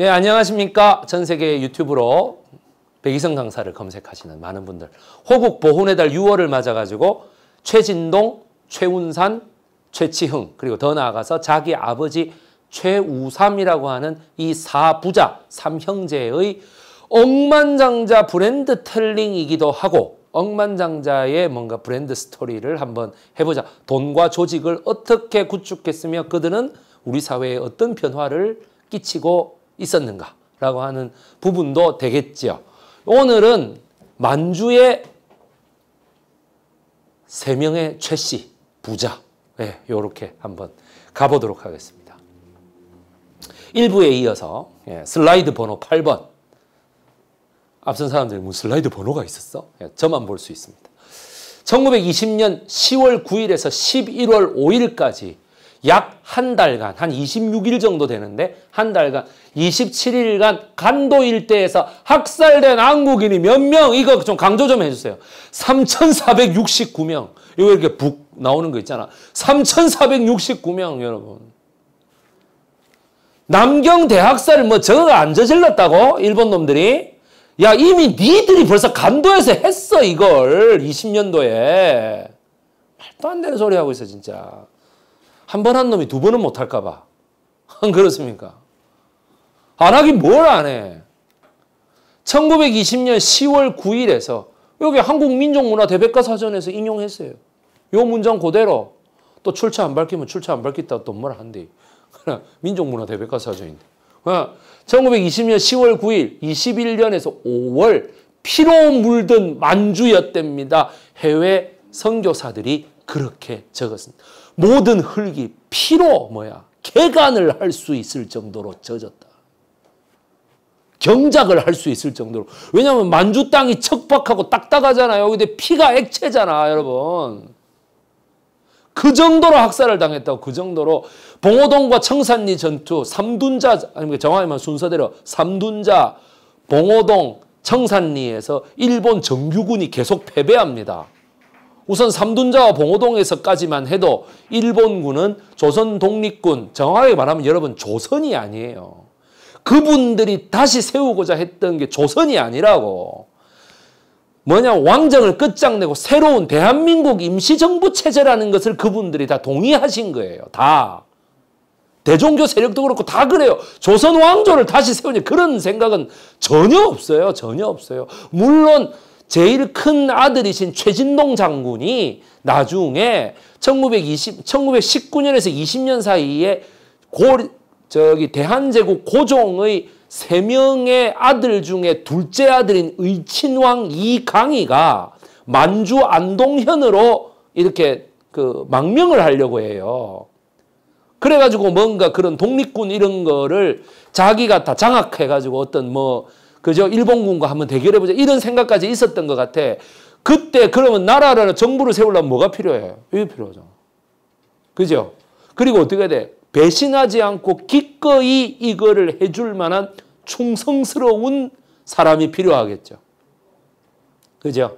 예, 안녕하십니까. 전 세계 유튜브로 백이성 강사를 검색하시는 많은 분들. 호국 보훈의 달 6월을 맞아가지고 최진동, 최운산, 최치흥, 그리고 더 나아가서 자기 아버지 최우삼이라고 하는 이 사부자, 삼형제의 억만장자 브랜드 텔링이기도 하고 억만장자의 뭔가 브랜드 스토리를 한번 해보자. 돈과 조직을 어떻게 구축했으며 그들은 우리 사회에 어떤 변화를 끼치고 있었는가라고 하는 부분도 되겠지요. 오늘은 만주의 세 명의 최씨 부자 네, 요렇게 한번 가보도록 하겠습니다. 1부에 이어서 예, 슬라이드 번호 8번 앞선 사람들이 뭐 슬라이드 번호가 있었어? 예, 저만 볼 수 있습니다. 1920년 10월 9일에서 11월 5일까지 약한 달간 한 26일 정도 되는데 한 달간 27일간 간도 일대에서 학살된 한국인이 몇 명 이거 좀 강조 좀 해주세요. 3,469명 이거 이렇게 북 나오는 거 있잖아. 3,469명 여러분. 남경 대학살 뭐 저거 안 저질렀다고 일본 놈들이 야 이미 니들이 벌써 간도에서 했어 이걸 20년도에 말도 안 되는 소리 하고 있어 진짜 한번한 놈이 두 번은 못할까 봐. 안 그렇습니까? 안 하긴 뭘 안 해. 1920년 10월 9일에서 여기 한국민족문화대백과사전에서 인용했어요. 요 문장 그대로 또 출처 안 밝히면 출처 안 밝혔다 또뭐 한대. 민족문화대백과사전인데. 1920년 어, 10월 9일 21년에서 5월 피로 물든 만주였답니다. 해외 선교사들이 그렇게 적었습니다. 모든 흙이 피로 뭐야 개간을 할 수 있을 정도로 젖었다. 경작을 할 수 있을 정도로. 왜냐하면 만주 땅이 척박하고 딱딱하잖아요. 근데 피가 액체잖아, 여러분. 그 정도로 학살을 당했다고 그 정도로 봉오동과 청산리 전투 삼둔자 아니면 그 정확히만 순서대로 삼둔자 봉오동 청산리에서 일본 정규군이 계속 패배합니다. 우선 삼둔자와 봉오동에서까지만 해도 일본군은 조선 독립군, 정확하게 말하면 여러분 조선이 아니에요. 그분들이 다시 세우고자 했던 게 조선이 아니라고. 뭐냐 왕정을 끝장내고 새로운 대한민국 임시정부 체제라는 것을 그분들이 다 동의하신 거예요. 다. 대종교 세력도 그렇고 다 그래요. 조선 왕조를 다시 세우니 그런 생각은 전혀 없어요. 전혀 없어요. 물론 제일 큰 아들이신 최진동 장군이 나중에 1920, 1919년에서 20년 사이에 고, 저기 대한제국 고종의 세 명의 아들 중에 둘째 아들인 의친왕 이강희가 만주 안동현으로 이렇게 그 망명을 하려고 해요. 그래가지고 뭔가 그런 독립군 이런 거를 자기가 다 장악해가지고 어떤 뭐 그죠 일본군과 한번 대결해보자. 이런 생각까지 있었던 것 같아. 그때 그러면 나라를 정부를 세우려면 뭐가 필요해요? 이게 필요하죠. 그죠? 그리고 어떻게 해야 돼? 배신하지 않고 기꺼이 이거를 해줄 만한 충성스러운 사람이 필요하겠죠. 그죠?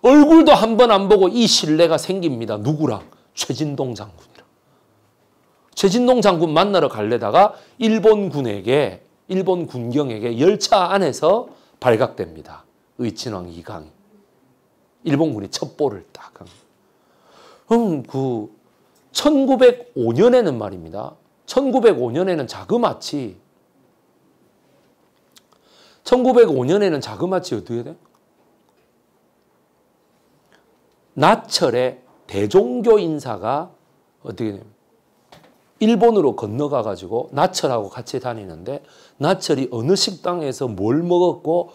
얼굴도 한번 안 보고 이 신뢰가 생깁니다. 누구랑? 최진동 장군이랑. 최진동 장군 만나러 갈래다가 일본군에게 일본 군경에게 열차 안에서 발각됩니다. 의친왕 이강이. 일본군이 첩보를 딱. 음, 그 1905년에는 말입니다. 1905년에는 자그마치 1905년에는 자그마치 어떻게 돼? 나철의 대종교 인사가 어떻게 됩니까? 일본으로 건너가 가지고 나철하고 같이 다니는데 나철이 어느 식당에서 뭘 먹었고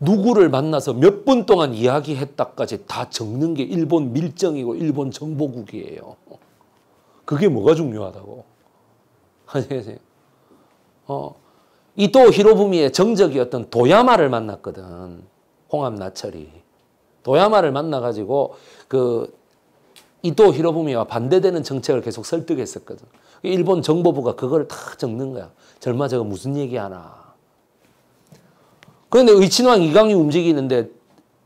누구를 만나서 몇 분 동안 이야기했다까지 다 적는 게 일본 밀정이고 일본 정보국이에요. 그게 뭐가 중요하다고. 안녕세요 어, 이토 히로부미의 정적이었던 도야마를 만났거든. 홍암 나철이. 도야마를 만나가지고 그 이토 히로부미와 반대되는 정책을 계속 설득했었거든. 그 일본 정보부가 그걸 다 적는 거야. 절마 저거 무슨 얘기하나. 그런데 의친왕 이강이 움직이는데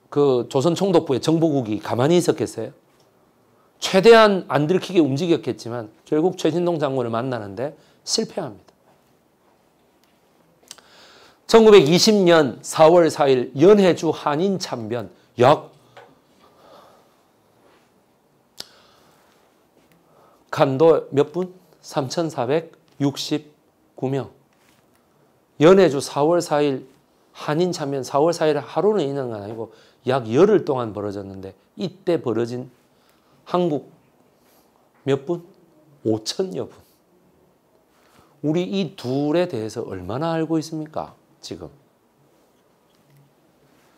그 조선 총독부의 정보국이 가만히 있었겠어요? 최대한 안 들키게 움직였겠지만 결국 최신동 장군을 만나는데 실패합니다. 1920년 4월 4일 연해주 한인 참변 역 칸도 몇 분? 3,469명. 연해주 4월 4일 한인 참여 4월 4일 하루는 있는 건 아니고 약 열흘 동안 벌어졌는데 이때 벌어진 한국 몇 분? 5천여 분. 우리 이 둘에 대해서 얼마나 알고 있습니까? 지금.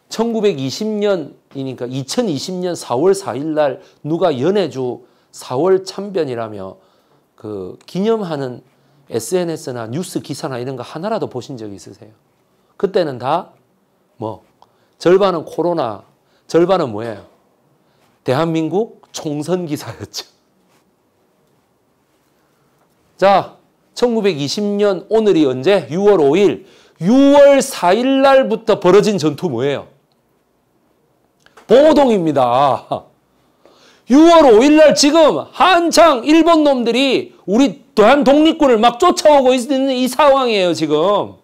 1920년이니까 2020년 4월 4일 날 누가 연해주 4월 참변이라며 그 기념하는 SNS나 뉴스 기사나 이런 거 하나라도 보신 적 있으세요? 그때는 다 뭐 절반은 코로나, 절반은 뭐예요? 대한민국 총선 기사였죠. 자, 1920년 오늘이 언제? 6월 5일. 6월 4일 날부터 벌어진 전투 뭐예요? 보동입니다. 6월 5일날 지금 한창 일본 놈들이 우리 대한 독립군을 막 쫓아오고 있는 이 상황이에요, 지금.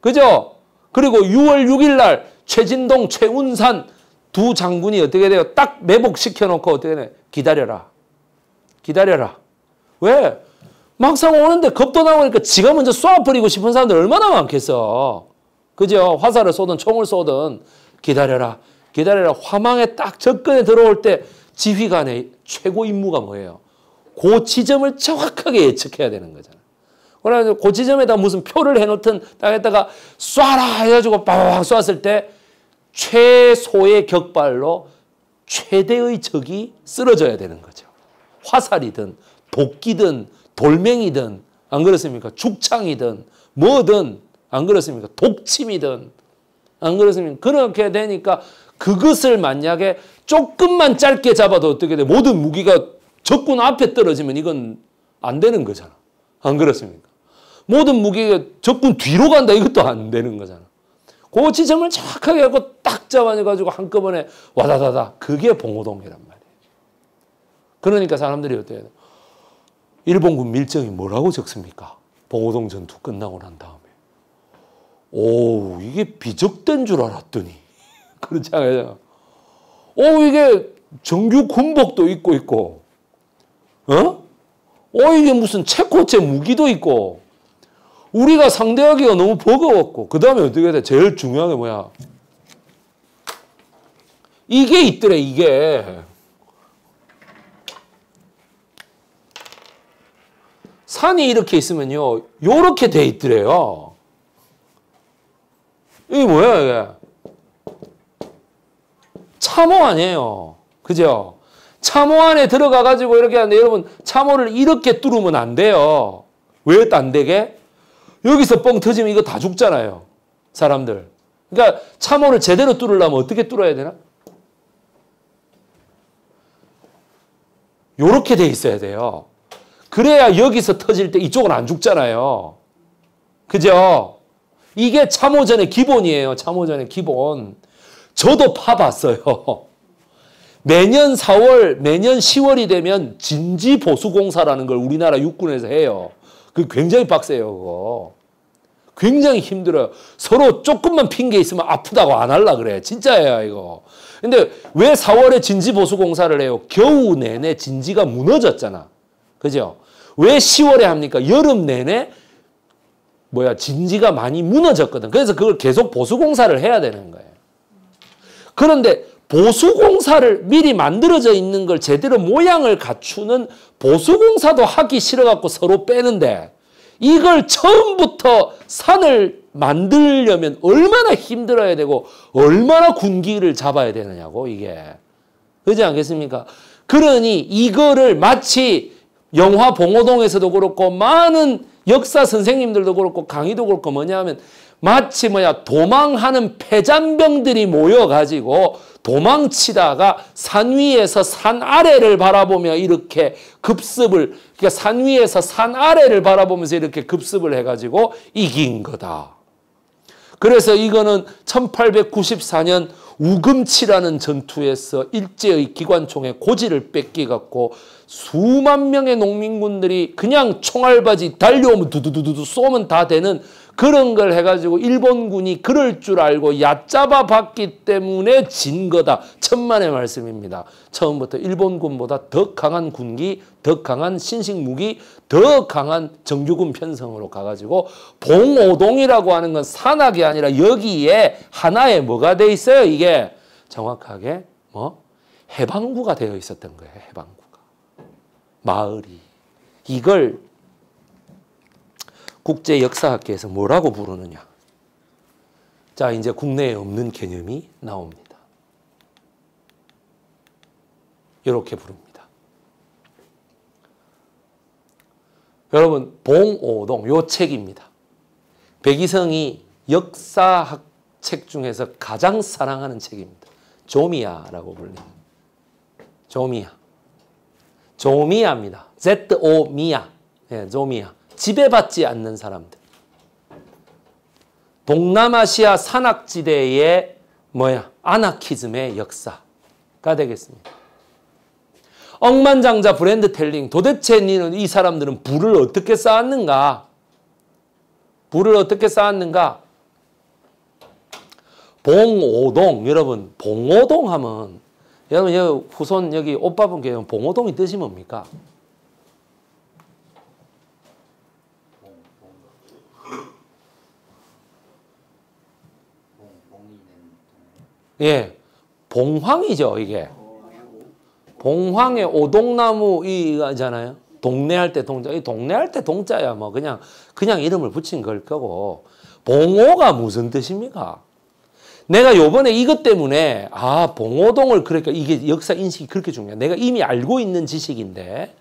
그죠? 그리고 6월 6일날 최진동, 최운산 두 장군이 어떻게 돼요? 딱 매복시켜놓고 어떻게 돼? 기다려라. 기다려라. 왜? 막상 오는데 겁도 나오니까 지가 먼저 쏴버리고 싶은 사람들 얼마나 많겠어. 그죠? 화살을 쏘든 총을 쏘든 기다려라. 기다려라. 화망에 딱접근에 들어올 때 지휘관의 최고 임무가 뭐예요? 그 지점을 정확하게 예측해야 되는 거잖아. 그래서 그 지점에다 무슨 표를 해놓든 땅에다가 쏴라 해가지고 빵 쏘았을 때 최소의 격발로 최대의 적이 쓰러져야 되는 거죠. 화살이든 도끼든 돌멩이든 안 그렇습니까? 죽창이든 뭐든 안 그렇습니까? 독침이든 안 그렇습니까? 그렇게 되니까 그것을 만약에 조금만 짧게 잡아도 어떻게 돼? 모든 무기가 적군 앞에 떨어지면 이건 안 되는 거잖아. 안 그렇습니까? 모든 무기가 적군 뒤로 간다 이것도 안 되는 거잖아. 그 지점을 정확하게 하고 딱 잡아내가지고 한꺼번에 와다다다 그게 봉오동해란 말이에 그러니까 사람들이 어때요? 일본군 밀정이 뭐라고 적습니까? 봉오동 전투 끝나고 난 다음에. 오 이게 비적된 줄 알았더니 그렇지 않아요? 오 어, 이게 정규 군복도 입고 있고, 어? 오 어, 이게 무슨 체코체 무기도 있고, 우리가 상대하기가 너무 버거웠고, 그 다음에 어떻게 해야 돼? 제일 중요한 게 뭐야? 이게 있더래, 이게. 산이 이렇게 있으면요, 요렇게 돼 있더래요. 이게 뭐야, 이게? 참호 아니에요. 그죠? 참호 안에 들어가 가지고 이렇게 하는데 여러분 참호를 이렇게 뚫으면 안 돼요. 왜안 되게? 여기서 뻥 터지면 이거 다 죽잖아요. 사람들. 그러니까 참호를 제대로 뚫으려면 어떻게 뚫어야 되나? 요렇게 돼 있어야 돼요. 그래야 여기서 터질 때 이쪽은 안 죽잖아요. 그죠? 이게 참호전의 기본이에요. 참호전의 기본. 저도 파봤어요. 매년 4월, 매년 10월이 되면 진지 보수공사라는 걸 우리나라 육군에서 해요. 그 굉장히 빡세요, 그거. 굉장히 힘들어요. 서로 조금만 핑계 있으면 아프다고 안 할라 그래. 진짜예요, 이거. 근데 왜 4월에 진지 보수 공사를 해요? 겨우 내내 진지가 무너졌잖아. 그죠? 왜 10월에 합니까? 여름 내내 뭐야, 진지가 많이 무너졌거든. 그래서 그걸 계속 보수 공사를 해야 되는 거예요. 그런데 보수공사를 미리 만들어져 있는 걸 제대로 모양을 갖추는 보수공사도 하기 싫어갖고 서로 빼는데 이걸 처음부터 산을 만들려면 얼마나 힘들어야 되고 얼마나 군기를 잡아야 되느냐고 이게 그렇지 않겠습니까? 그러니 이거를 마치 영화 봉호동에서도 그렇고 많은 역사 선생님들도 그렇고 강의도 그렇고 뭐냐 하면 마치 뭐야 도망하는 폐잔병들이 모여가지고 도망치다가 산 위에서 산 아래를 바라보며 이렇게 급습을 그러니까 산 위에서 산 아래를 바라보면서 이렇게 급습을 해가지고 이긴 거다. 그래서 이거는 1894년 우금치라는 전투에서 일제의 기관총의 고지를 뺏기갖고 수만 명의 농민군들이 그냥 총알바지 달려오면 두두두두 쏘면 다 되는 그런 걸 해가지고 일본군이 그럴 줄 알고 얕잡아 봤기 때문에 진 거다. 천만의 말씀입니다. 처음부터 일본군보다 더 강한 군기, 더 강한 신식 무기, 더 강한 정규군 편성으로 가가지고 봉오동이라고 하는 건 산악이 아니라 여기에 하나의 뭐가 돼 있어요? 이게 정확하게 뭐 해방구가 되어 있었던 거예요. 해방구가 마을이 이걸 국제 역사학계에서 뭐라고 부르느냐? 자, 이제 국내에 없는 개념이 나옵니다. 이렇게 부릅니다. 여러분, 봉오동, 요 책입니다. 백이성이 역사학 책 중에서 가장 사랑하는 책입니다. 조미야라고 불립니다. 조미야. 조미야입니다. Z-O-미야. 예, 조미야. 지배받지 않는 사람들. 동남아시아 산악지대의 뭐야? 아나키즘의 역사가 되겠습니다. 억만장자 브랜드 텔링 도대체 니는 이 사람들은 부를 어떻게 쌓았는가? 부를 어떻게 쌓았는가? 봉오동 여러분 봉오동 하면 여러분 여기 후손 여기 오빠분 계 봉오동이 뜻이 뭡니까? 예, 봉황이죠 이게. 봉황의 오동나무 이잖아요. 동네 할 때 동자. 이 동네 할 때 동자야 뭐 그냥 그냥 이름을 붙인 걸 거고. 봉호가 무슨 뜻입니까? 내가 요번에 이것 때문에 아 봉호동을 그러니까 이게 역사 인식이 그렇게 중요해. 내가 이미 알고 있는 지식인데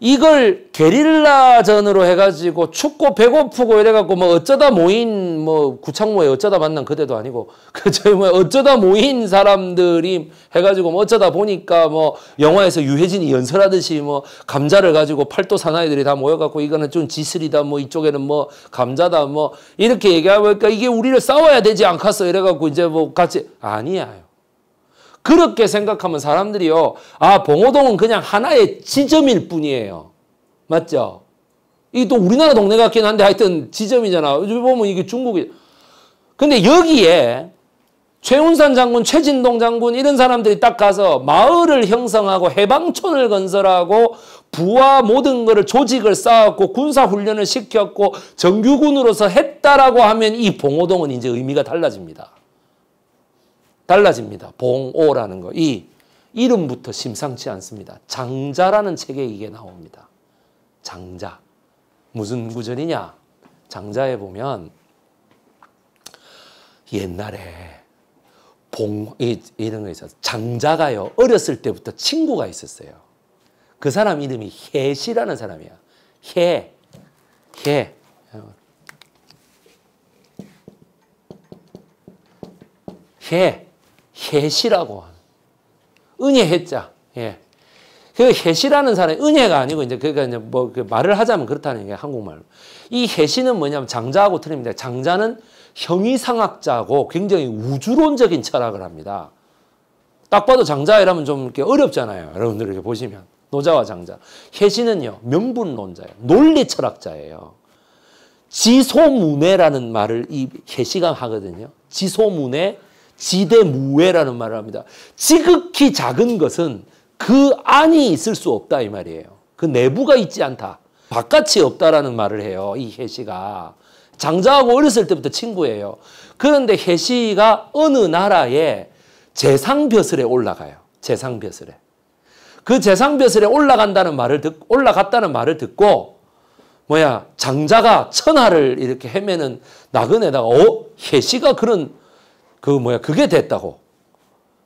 이걸 게릴라전으로 해가지고 춥고 배고프고 이래갖고 뭐 어쩌다 모인 뭐 구창모에 어쩌다 만난 그대도 아니고 그저 뭐 어쩌다 모인 사람들이 해가지고 뭐 어쩌다 보니까 뭐 영화에서 유해진이 연설하듯이 뭐 감자를 가지고 팔도 사나이들이 다 모여갖고 이거는 좀 지슬이다 뭐 이쪽에는 뭐 감자다 뭐 이렇게 얘기하니까 그러니까 이게 우리를 싸워야 되지 않겠어 이래갖고 이제 뭐 같이 아니야요. 그렇게 생각하면 사람들이요. 아 봉호동은 그냥 하나의 지점일 뿐이에요. 맞죠? 이게 또 우리나라 동네 같긴 한데 하여튼 지점이잖아. 요즘 보면 이게 중국이. 근데 여기에 최운산 장군, 최진동 장군 이런 사람들이 딱 가서 마을을 형성하고 해방촌을 건설하고 부와 모든 것을 조직을 쌓았고 군사훈련을 시켰고 정규군으로서 했다라고 하면 이 봉호동은 이제 의미가 달라집니다. 달라집니다. 봉오라는 거. 이 이름부터 심상치 않습니다. 장자라는 책에 이게 나옵니다. 장자. 무슨 구절이냐? 장자에 보면 옛날에 봉, 이, 런거 있어요. 장자가요, 어렸을 때부터 친구가 있었어요. 그 사람 이름이 혜시라는 사람이야. 혜, 혜. 혜. 해시라고 하는. 은혜 해자. 예. 그 해시라는 사람이 은혜가 아니고 이제 그니까 이제 뭐 그 말을 하자면 그렇다는 게 한국말로. 이 해시는 뭐냐면 장자하고 틀립니다. 장자는 형이상학자고 굉장히 우주론적인 철학을 합니다. 딱 봐도 장자 이라면 좀 이렇게 어렵잖아요. 여러분들 이렇게 보시면. 노자와 장자. 해시는요. 명분론자예요. 논리 철학자예요. 지소문해라는 말을 이 해시가 하거든요. 지소문해 지대무외라는 말을 합니다. 지극히 작은 것은 그 안이 있을 수 없다 이 말이에요. 그 내부가 있지 않다. 바깥이 없다라는 말을 해요. 이 해시가. 장자하고 어렸을 때부터 친구예요. 그런데 해시가 어느 나라에 재상벼슬에 올라가요. 재상벼슬에. 그 재상벼슬에 올라간다는 말을 듣 올라갔다는 말을 듣고 뭐야 장자가 천하를 이렇게 헤매는 나그네다가 어 해시가 그런 그 뭐야 그게 됐다고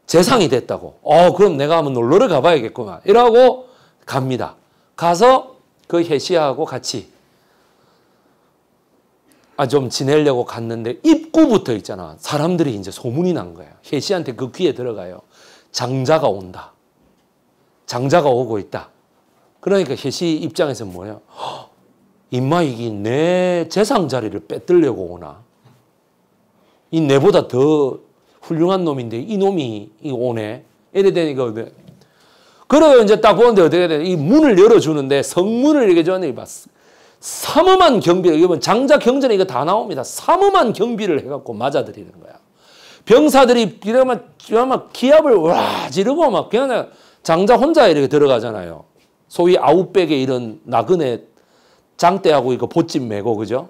재상이 됐다고 어 그럼 내가 한번 놀러를 가봐야겠구만 이러고 갑니다 가서 그 해시하고 같이 아 좀 지내려고 갔는데 입구부터 있잖아 사람들이 이제 소문이 난 거야 해시한테 그 귀에 들어가요 장자가 온다 장자가 오고 있다 그러니까 해시 입장에서 뭐예요 마 이게 내 재상 자리를 빼뜨려고 오나 이 내보다 더 훌륭한 놈인데 이 놈이 오네. 이래 되니까 그러고 이제 딱 보는데 어떻게 되냐. 이 문을 열어주는데 성문을 이렇게 줬는데 봐. 삼엄한 경비, 여러분 뭐 장자 경전에 이거 다 나옵니다. 삼엄한 경비를 해갖고 맞아들이는 거야. 병사들이 이러면 기합을 와 지르고 막 그냥 장자 혼자 이렇게 들어가잖아요. 소위 아웃백에 이런 나그네 장대하고 이거 보찜 메고 그죠?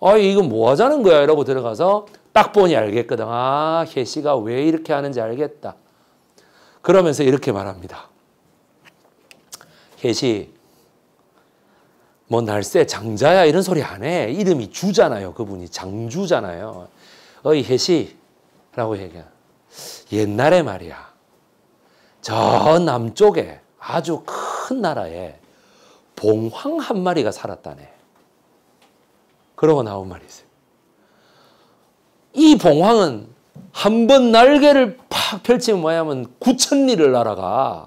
아 이거 뭐 하자는 거야 이러고 들어가서 딱 보니 알겠거든. 아, 캐시가 왜 이렇게 하는지 알겠다. 그러면서 이렇게 말합니다. 캐시, 뭐 날세 장자야 이런 소리 안 해. 이름이 주잖아요. 그분이 장주잖아요. 어이 해시라고 얘기해. 옛날에 말이야. 저 남쪽에 아주 큰 나라에 봉황 한 마리가 살았다네. 그러고 나온 말이지. 이 봉황은 한 번 날개를 팍 펼치면 뭐냐면 구천리를 날아가.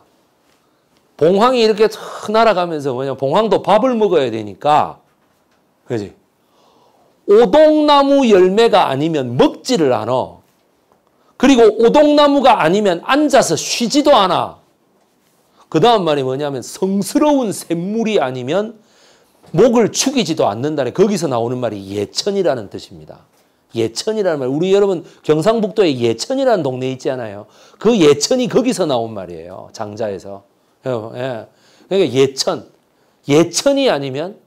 봉황이 이렇게 탁 날아가면서 뭐냐 봉황도 밥을 먹어야 되니까 그지 오동나무 열매가 아니면 먹지를 않어 그리고 오동나무가 아니면 앉아서 쉬지도 않아 그 다음 말이 뭐냐면 성스러운 샘물이 아니면 목을 축이지도 않는다네 거기서 나오는 말이 예천이라는 뜻입니다 예천이라는 말. 우리 여러분 경상북도에 예천이라는 동네 있지 않아요? 그 예천이 거기서 나온 말이에요. 장자에서. 어, 예. 그러니까 예천. 예천이 아니면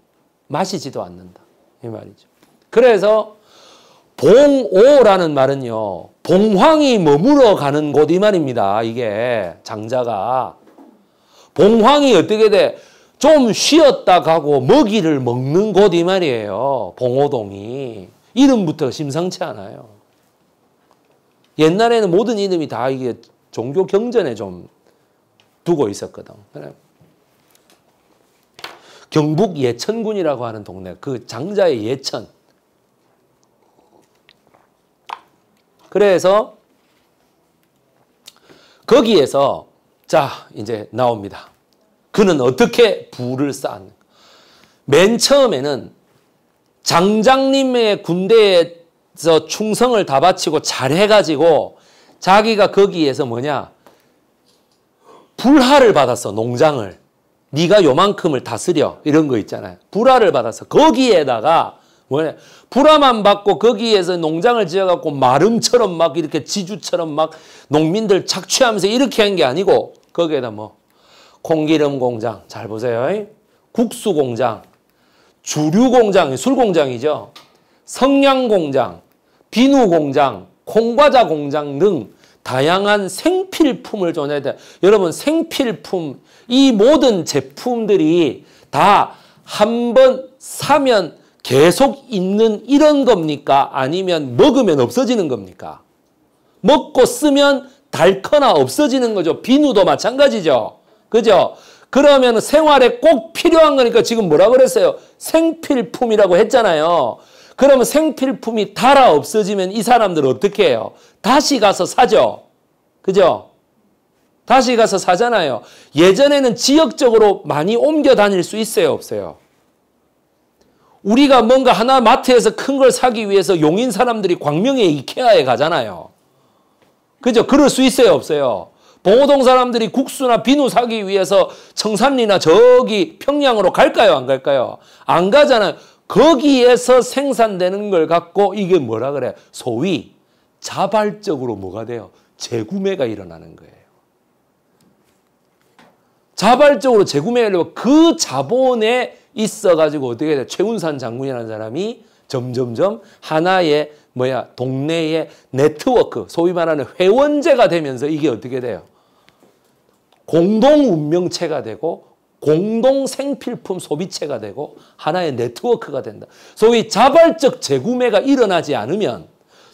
마시지도 않는다. 이 말이죠. 그래서 봉오라는 말은요. 봉황이 머물러 가는 곳이 말입니다. 이게 장자가. 봉황이 어떻게 돼? 좀 쉬었다 가고 먹이를 먹는 곳이 말이에요. 봉오동이. 이름부터 심상치 않아요. 옛날에는 모든 이름이 다 이게 종교 경전에 좀 두고 있었거든. 경북 예천군이라고 하는 동네, 그 장자의 예천. 그래서 거기에서 자 이제 나옵니다. 그는 어떻게 부를 쌓는맨 처음에는 장장님의 군대에서 충성을 다 바치고 잘해가지고 자기가 거기에서 뭐냐 불화를 받았어 농장을 네가 요만큼을 다스려 이런 거 있잖아요 불화를 받았어 거기에다가 뭐냐 불화만 받고 거기에서 농장을 지어갖고 마름처럼 막 이렇게 지주처럼 막 농민들 착취하면서 이렇게 한 게 아니고 거기에다 뭐공기름 공장 잘 보세요 국수 공장 주류 공장, 술 공장이죠. 성냥 공장, 비누 공장, 콩과자 공장 등 다양한 생필품을 전해야 돼. 여러분 생필품 이 모든 제품들이 다 한 번 사면 계속 있는 이런 겁니까? 아니면 먹으면 없어지는 겁니까? 먹고 쓰면 닳거나 없어지는 거죠. 비누도 마찬가지죠. 그죠? 그러면 생활에 꼭 필요한 거니까 지금 뭐라 그랬어요? 생필품이라고 했잖아요. 그러면 생필품이 달아 없어지면 이 사람들 어떻게 해요? 다시 가서 사죠. 그죠? 다시 가서 사잖아요. 예전에는 지역적으로 많이 옮겨 다닐 수 있어요? 없어요? 우리가 뭔가 하나 마트에서 큰 걸 사기 위해서 용인 사람들이 광명에 이케아에 가잖아요. 그죠? 그럴 수 있어요? 없어요? 봉동 사람들이 국수나 비누 사기 위해서 청산리나 저기 평양으로 갈까요? 안 갈까요? 안 가잖아요. 거기에서 생산되는 걸 갖고 이게 뭐라 그래? 소위 자발적으로 뭐가 돼요? 재구매가 일어나는 거예요. 자발적으로 재구매하려고 그 자본에 있어가지고 어떻게 돼? 최운산 장군이라는 사람이 점점점 하나의 뭐야 동네의 네트워크 소위 말하는 회원제가 되면서 이게 어떻게 돼요? 공동 운명체가 되고 공동 생필품 소비체가 되고 하나의 네트워크가 된다. 소위 자발적 재구매가 일어나지 않으면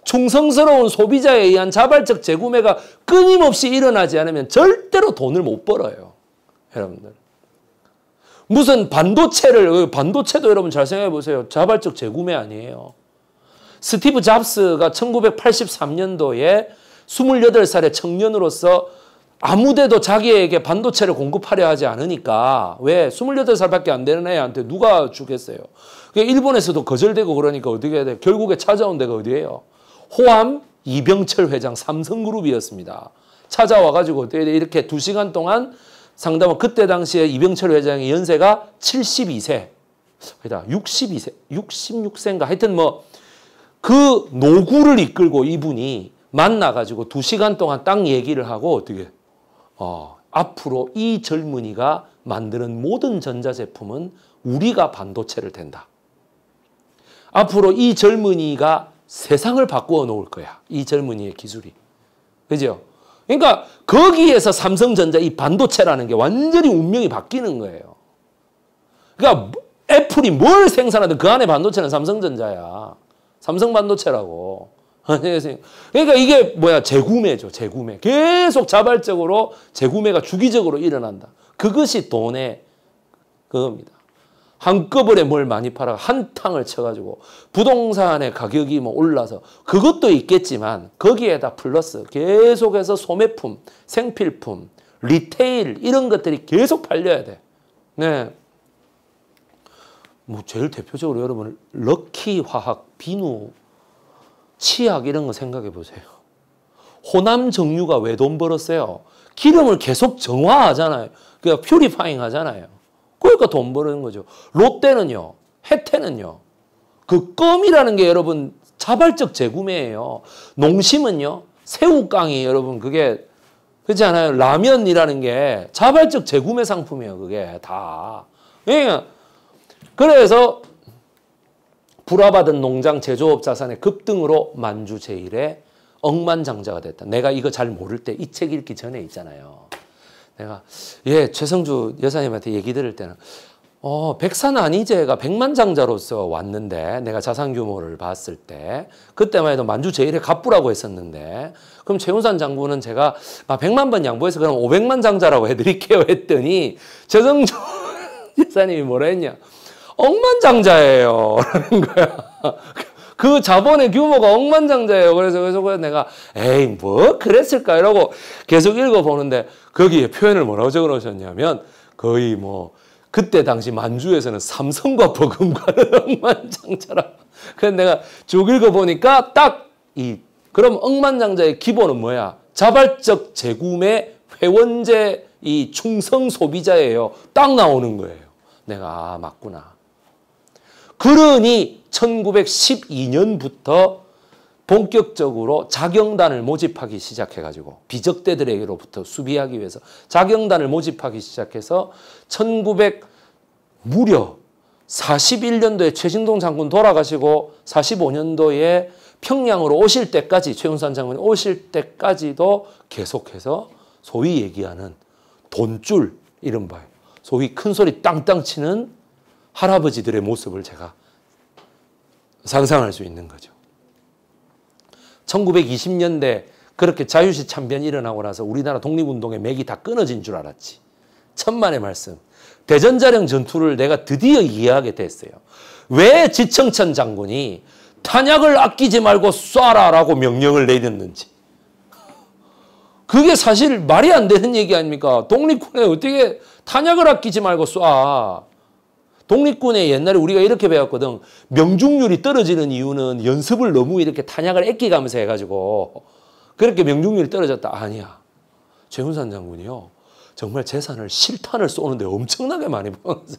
충성스러운 소비자에 의한 자발적 재구매가 끊임없이 일어나지 않으면 절대로 돈을 못 벌어요. 여러분들. 무슨 반도체를 어, 반도체도 여러분 잘 생각해 보세요. 자발적 재구매 아니에요. 스티브 잡스가 1983년도에 28살의 청년으로서 아무데도 자기에게 반도체를 공급하려 하지 않으니까 왜 28살밖에 안 되는 애한테 누가 주겠어요. 일본에서도 거절되고 그러니까 어떻게 해야 돼 결국에 찾아온 데가 어디예요. 호암 이병철 회장 삼성그룹이었습니다. 찾아와 가지고 이렇게 2시간 동안 상담을 그때 당시에 이병철 회장의 연세가 72세 아니다 62세 66세인가 하여튼 뭐 그 노구를 이끌고 이분이 만나가지고 2시간 동안 딱 얘기를 하고 어떻게 어, 앞으로 이 젊은이가 만드는 모든 전자제품은 우리가 반도체를 댄다. 앞으로 이 젊은이가 세상을 바꾸어 놓을 거야. 이 젊은이의 기술이. 그죠? 그러니까 거기에서 삼성전자 이 반도체라는 게 완전히 운명이 바뀌는 거예요. 그러니까 애플이 뭘 생산하든 그 안에 반도체는 삼성전자야. 삼성 반도체라고. 안녕하세요. 그러니까 이게 뭐야 재구매죠. 재구매. 계속 자발적으로 재구매가 주기적으로 일어난다. 그것이 돈의 그겁니다. 한꺼번에 뭘 많이 팔아 한탕을 쳐가지고 부동산의 가격이 뭐 올라서 그것도 있겠지만 거기에다 플러스 계속해서 소매품, 생필품, 리테일 이런 것들이 계속 팔려야 돼. 네. 뭐 제일 대표적으로 여러분 럭키 화학 비누 치약 이런 거 생각해 보세요. 호남 정유가 왜 돈 벌었어요? 기름을 계속 정화하잖아요. 그러니까 퓨리파잉 하잖아요. 그러니까 돈 버는 거죠. 롯데는요. 혜태는요. 그 껌이라는 게 여러분 자발적 재구매예요. 농심은요. 새우깡이 여러분 그게 그렇지 않아요? 라면이라는 게 자발적 재구매 상품이에요. 그게 다. 그러니까 그래서 불화받은 농장 제조업 자산의 급등으로 만주 제일의 억만장자가 됐다. 내가 이거 잘 모를 때 이 책 읽기 전에 있잖아요. 내가 예 최성주 여사님한테 얘기 들을 때는 어, 백산 안희재가 백만장자로서 왔는데 내가 자산 규모를 봤을 때 그때만 해도 만주 제일의 갑부라고 했었는데 그럼 최운산 장군은 제가 아, 백만번 양보해서 그럼 오백만 장자라고 해드릴게요 했더니 최성주 여사님이 뭐라 했냐 억만장자예요. 라는 거야. 그 자본의 규모가 억만장자예요. 그래서 그래서 내가 에이 뭐 그랬을까 이러고 계속 읽어보는데 거기에 표현을 뭐라고 적어놓으셨냐면 거의 뭐 그때 당시 만주에서는 삼성과 버금가는 억만장자라. 그래서 내가 쭉 읽어보니까 딱 이 그럼 억만장자의 기본은 뭐야? 자발적 재구매 회원제 이 충성 소비자예요. 딱 나오는 거예요. 내가 아 맞구나. 그러니 1912년부터 본격적으로 자경단을 모집하기 시작해가지고 비적대들에게로부터 수비하기 위해서 자경단을 모집하기 시작해서 1900 무려 41년도에 최진동 장군 돌아가시고 45년도에 평양으로 오실 때까지 최용산 장군이 오실 때까지도 계속해서 소위 얘기하는 돈줄 이른바 소위 큰 소리 땅땅 치는 할아버지들의 모습을 제가 상상할 수 있는 거죠. 1920년대 그렇게 자유시 참변이 일어나고 나서 우리나라 독립운동의 맥이 다 끊어진 줄 알았지. 천만의 말씀. 대전자령 전투를 내가 드디어 이해하게 됐어요. 왜 지청천 장군이 탄약을 아끼지 말고 쏴라라고 명령을 내렸는지. 그게 사실 말이 안 되는 얘기 아닙니까? 독립군에 어떻게 탄약을 아끼지 말고 쏴. 독립군에 옛날에 우리가 이렇게 배웠거든. 명중률이 떨어지는 이유는 연습을 너무 이렇게 탄약을 애끼가면서 해가지고 그렇게 명중률이 떨어졌다. 아니야. 최훈산 장군이요. 정말 재산을 실탄을 쏘는데 엄청나게 많이 벌었어.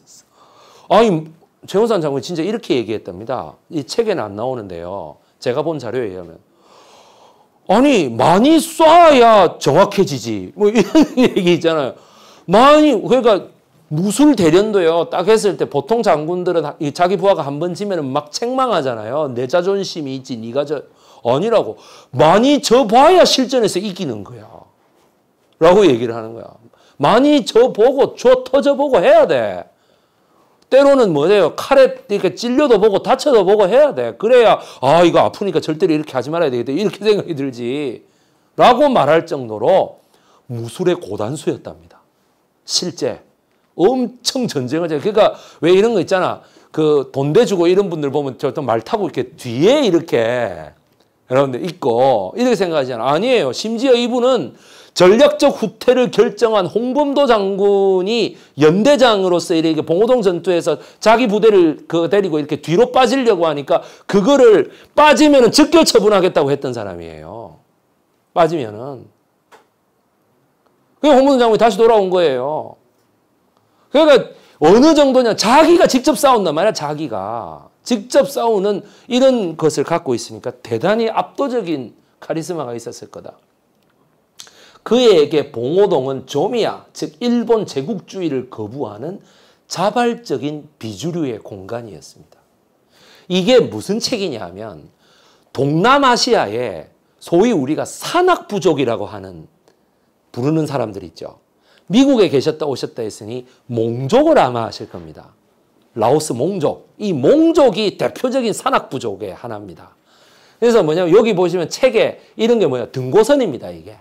아니 최훈산 장군이 진짜 이렇게 얘기했답니다. 이 책에는 안 나오는데요. 제가 본 자료에 의하면 아니 많이 쏴야 정확해지지 뭐 이런 얘기 있잖아요. 많이 그러니까 무술 대련도요. 딱 했을 때 보통 장군들은 자기 부하가 한 번 지면은 막 책망하잖아요. 내 자존심이 있지 네가 저 아니라고 많이 져봐야 실전에서 이기는 거야. 라고 얘기를 하는 거야. 많이 져보고 저 터져보고 해야 돼. 때로는 뭐래요? 칼에 이렇게 찔려도 보고 다쳐도 보고 해야 돼. 그래야 아 이거 아프니까 절대로 이렇게 하지 말아야 되겠다. 이렇게 생각이 들지. 라고 말할 정도로 무술의 고단수였답니다. 실제 엄청 전쟁을 해요. 그러니까 왜 이런 거 있잖아. 그 돈 대주고 이런 분들 보면 저말 타고 이렇게 뒤에 이렇게 여러분들 있고 이렇게 생각하잖아. 아니에요. 심지어 이분은 전략적 후퇴를 결정한 홍범도 장군이 연대장으로서 이렇게 봉오동 전투에서 자기 부대를 그 데리고 이렇게 뒤로 빠지려고 하니까 그거를 빠지면은 즉결 처분하겠다고 했던 사람이에요. 빠지면은. 그 홍범도 장군이 다시 돌아온 거예요. 그러니까 어느 정도냐 자기가 직접 싸운단 말이야 자기가 직접 싸우는 이런 것을 갖고 있으니까 대단히 압도적인 카리스마가 있었을 거다. 그에게 봉오동은 조미야 즉 일본 제국주의를 거부하는 자발적인 비주류의 공간이었습니다. 이게 무슨 책이냐 하면 동남아시아에 소위 우리가 산악부족이라고 하는 부르는 사람들 있죠. 미국에 계셨다 오셨다 했으니 몽족을 아마 하실 겁니다. 라오스 몽족. 이 몽족이 대표적인 산악부족의 하나입니다. 그래서 뭐냐면 여기 보시면 책에 이런 게 뭐냐 등고선입니다. 이게.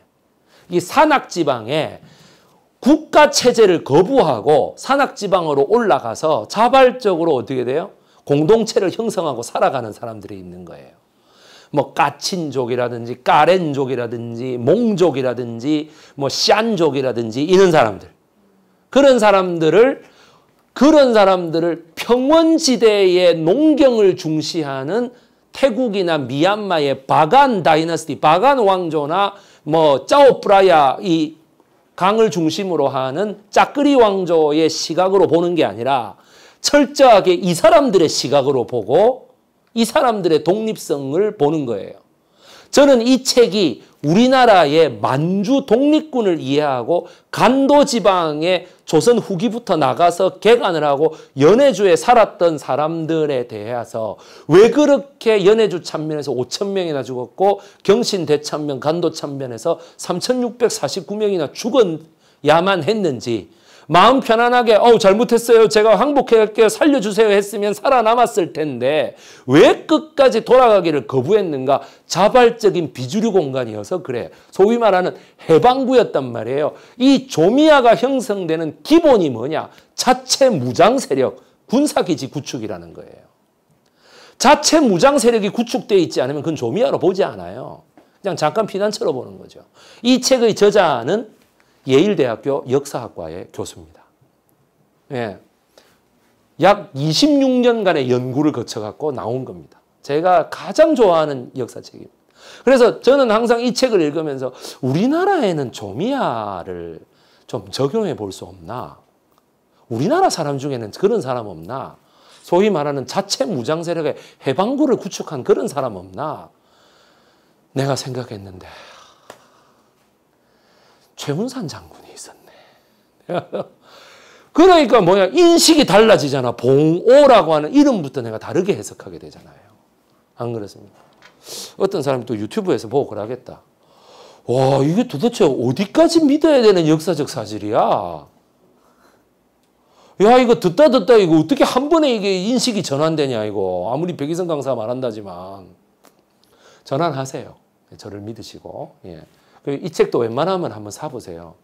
이 산악지방에 국가체제를 거부하고 산악지방으로 올라가서 자발적으로 어떻게 돼요? 공동체를 형성하고 살아가는 사람들이 있는 거예요. 뭐 까친족이라든지 까렌족이라든지 몽족이라든지 뭐 샨족이라든지 이런 사람들 그런 사람들을 그런 사람들을 평원지대의 농경을 중시하는 태국이나 미얀마의 바간 다이너스티, 바간 왕조나 뭐 짜오프라야 이 강을 중심으로 하는 짜끄리 왕조의 시각으로 보는 게 아니라 철저하게 이 사람들의 시각으로 보고 이 사람들의 독립성을 보는 거예요. 저는 이 책이 우리나라의 만주 독립군을 이해하고 간도 지방의 조선 후기부터 나가서 개간을 하고 연해주에 살았던 사람들에 대해서 왜 그렇게 연해주 참면에서 5천 명이나 죽었고 경신 대참면 간도 참면에서 3,649명이나 죽은 야만 했는지 마음 편안하게 어 잘못했어요. 제가 항복할게요. 살려주세요 했으면 살아남았을 텐데 왜 끝까지 돌아가기를 거부했는가? 자발적인 비주류 공간이어서 그래. 소위 말하는 해방구였단 말이에요. 이 조미아가 형성되는 기본이 뭐냐? 자체 무장 세력, 군사기지 구축이라는 거예요. 자체 무장 세력이 구축되어 있지 않으면 그건 조미아로 보지 않아요. 그냥 잠깐 피난처로 보는 거죠. 이 책의 저자는 예일대학교 역사학과의 교수입니다. 예. 약 26년간의 연구를 거쳐갖고 나온 겁니다. 제가 가장 좋아하는 역사책입니다. 그래서 저는 항상 이 책을 읽으면서 우리나라에는 조미아를 좀 적용해 볼 수 없나? 우리나라 사람 중에는 그런 사람 없나? 소위 말하는 자체 무장 세력의 해방구를 구축한 그런 사람 없나? 내가 생각했는데 최훈산 장군이 있었네. 그러니까 뭐야 인식이 달라지잖아. 봉오라고 하는 이름부터 내가 다르게 해석하게 되잖아요. 안 그렇습니까? 어떤 사람이 또 유튜브에서 보고 그러겠다. 와 이게 도대체 어디까지 믿어야 되는 역사적 사실이야? 야 이거 듣다 듣다 이거 어떻게 한 번에 이게 인식이 전환되냐 이거 아무리 백이성 강사 말한다지만 전환하세요. 네, 저를 믿으시고 예. 그 이 책도 웬만하면 한번 사보세요.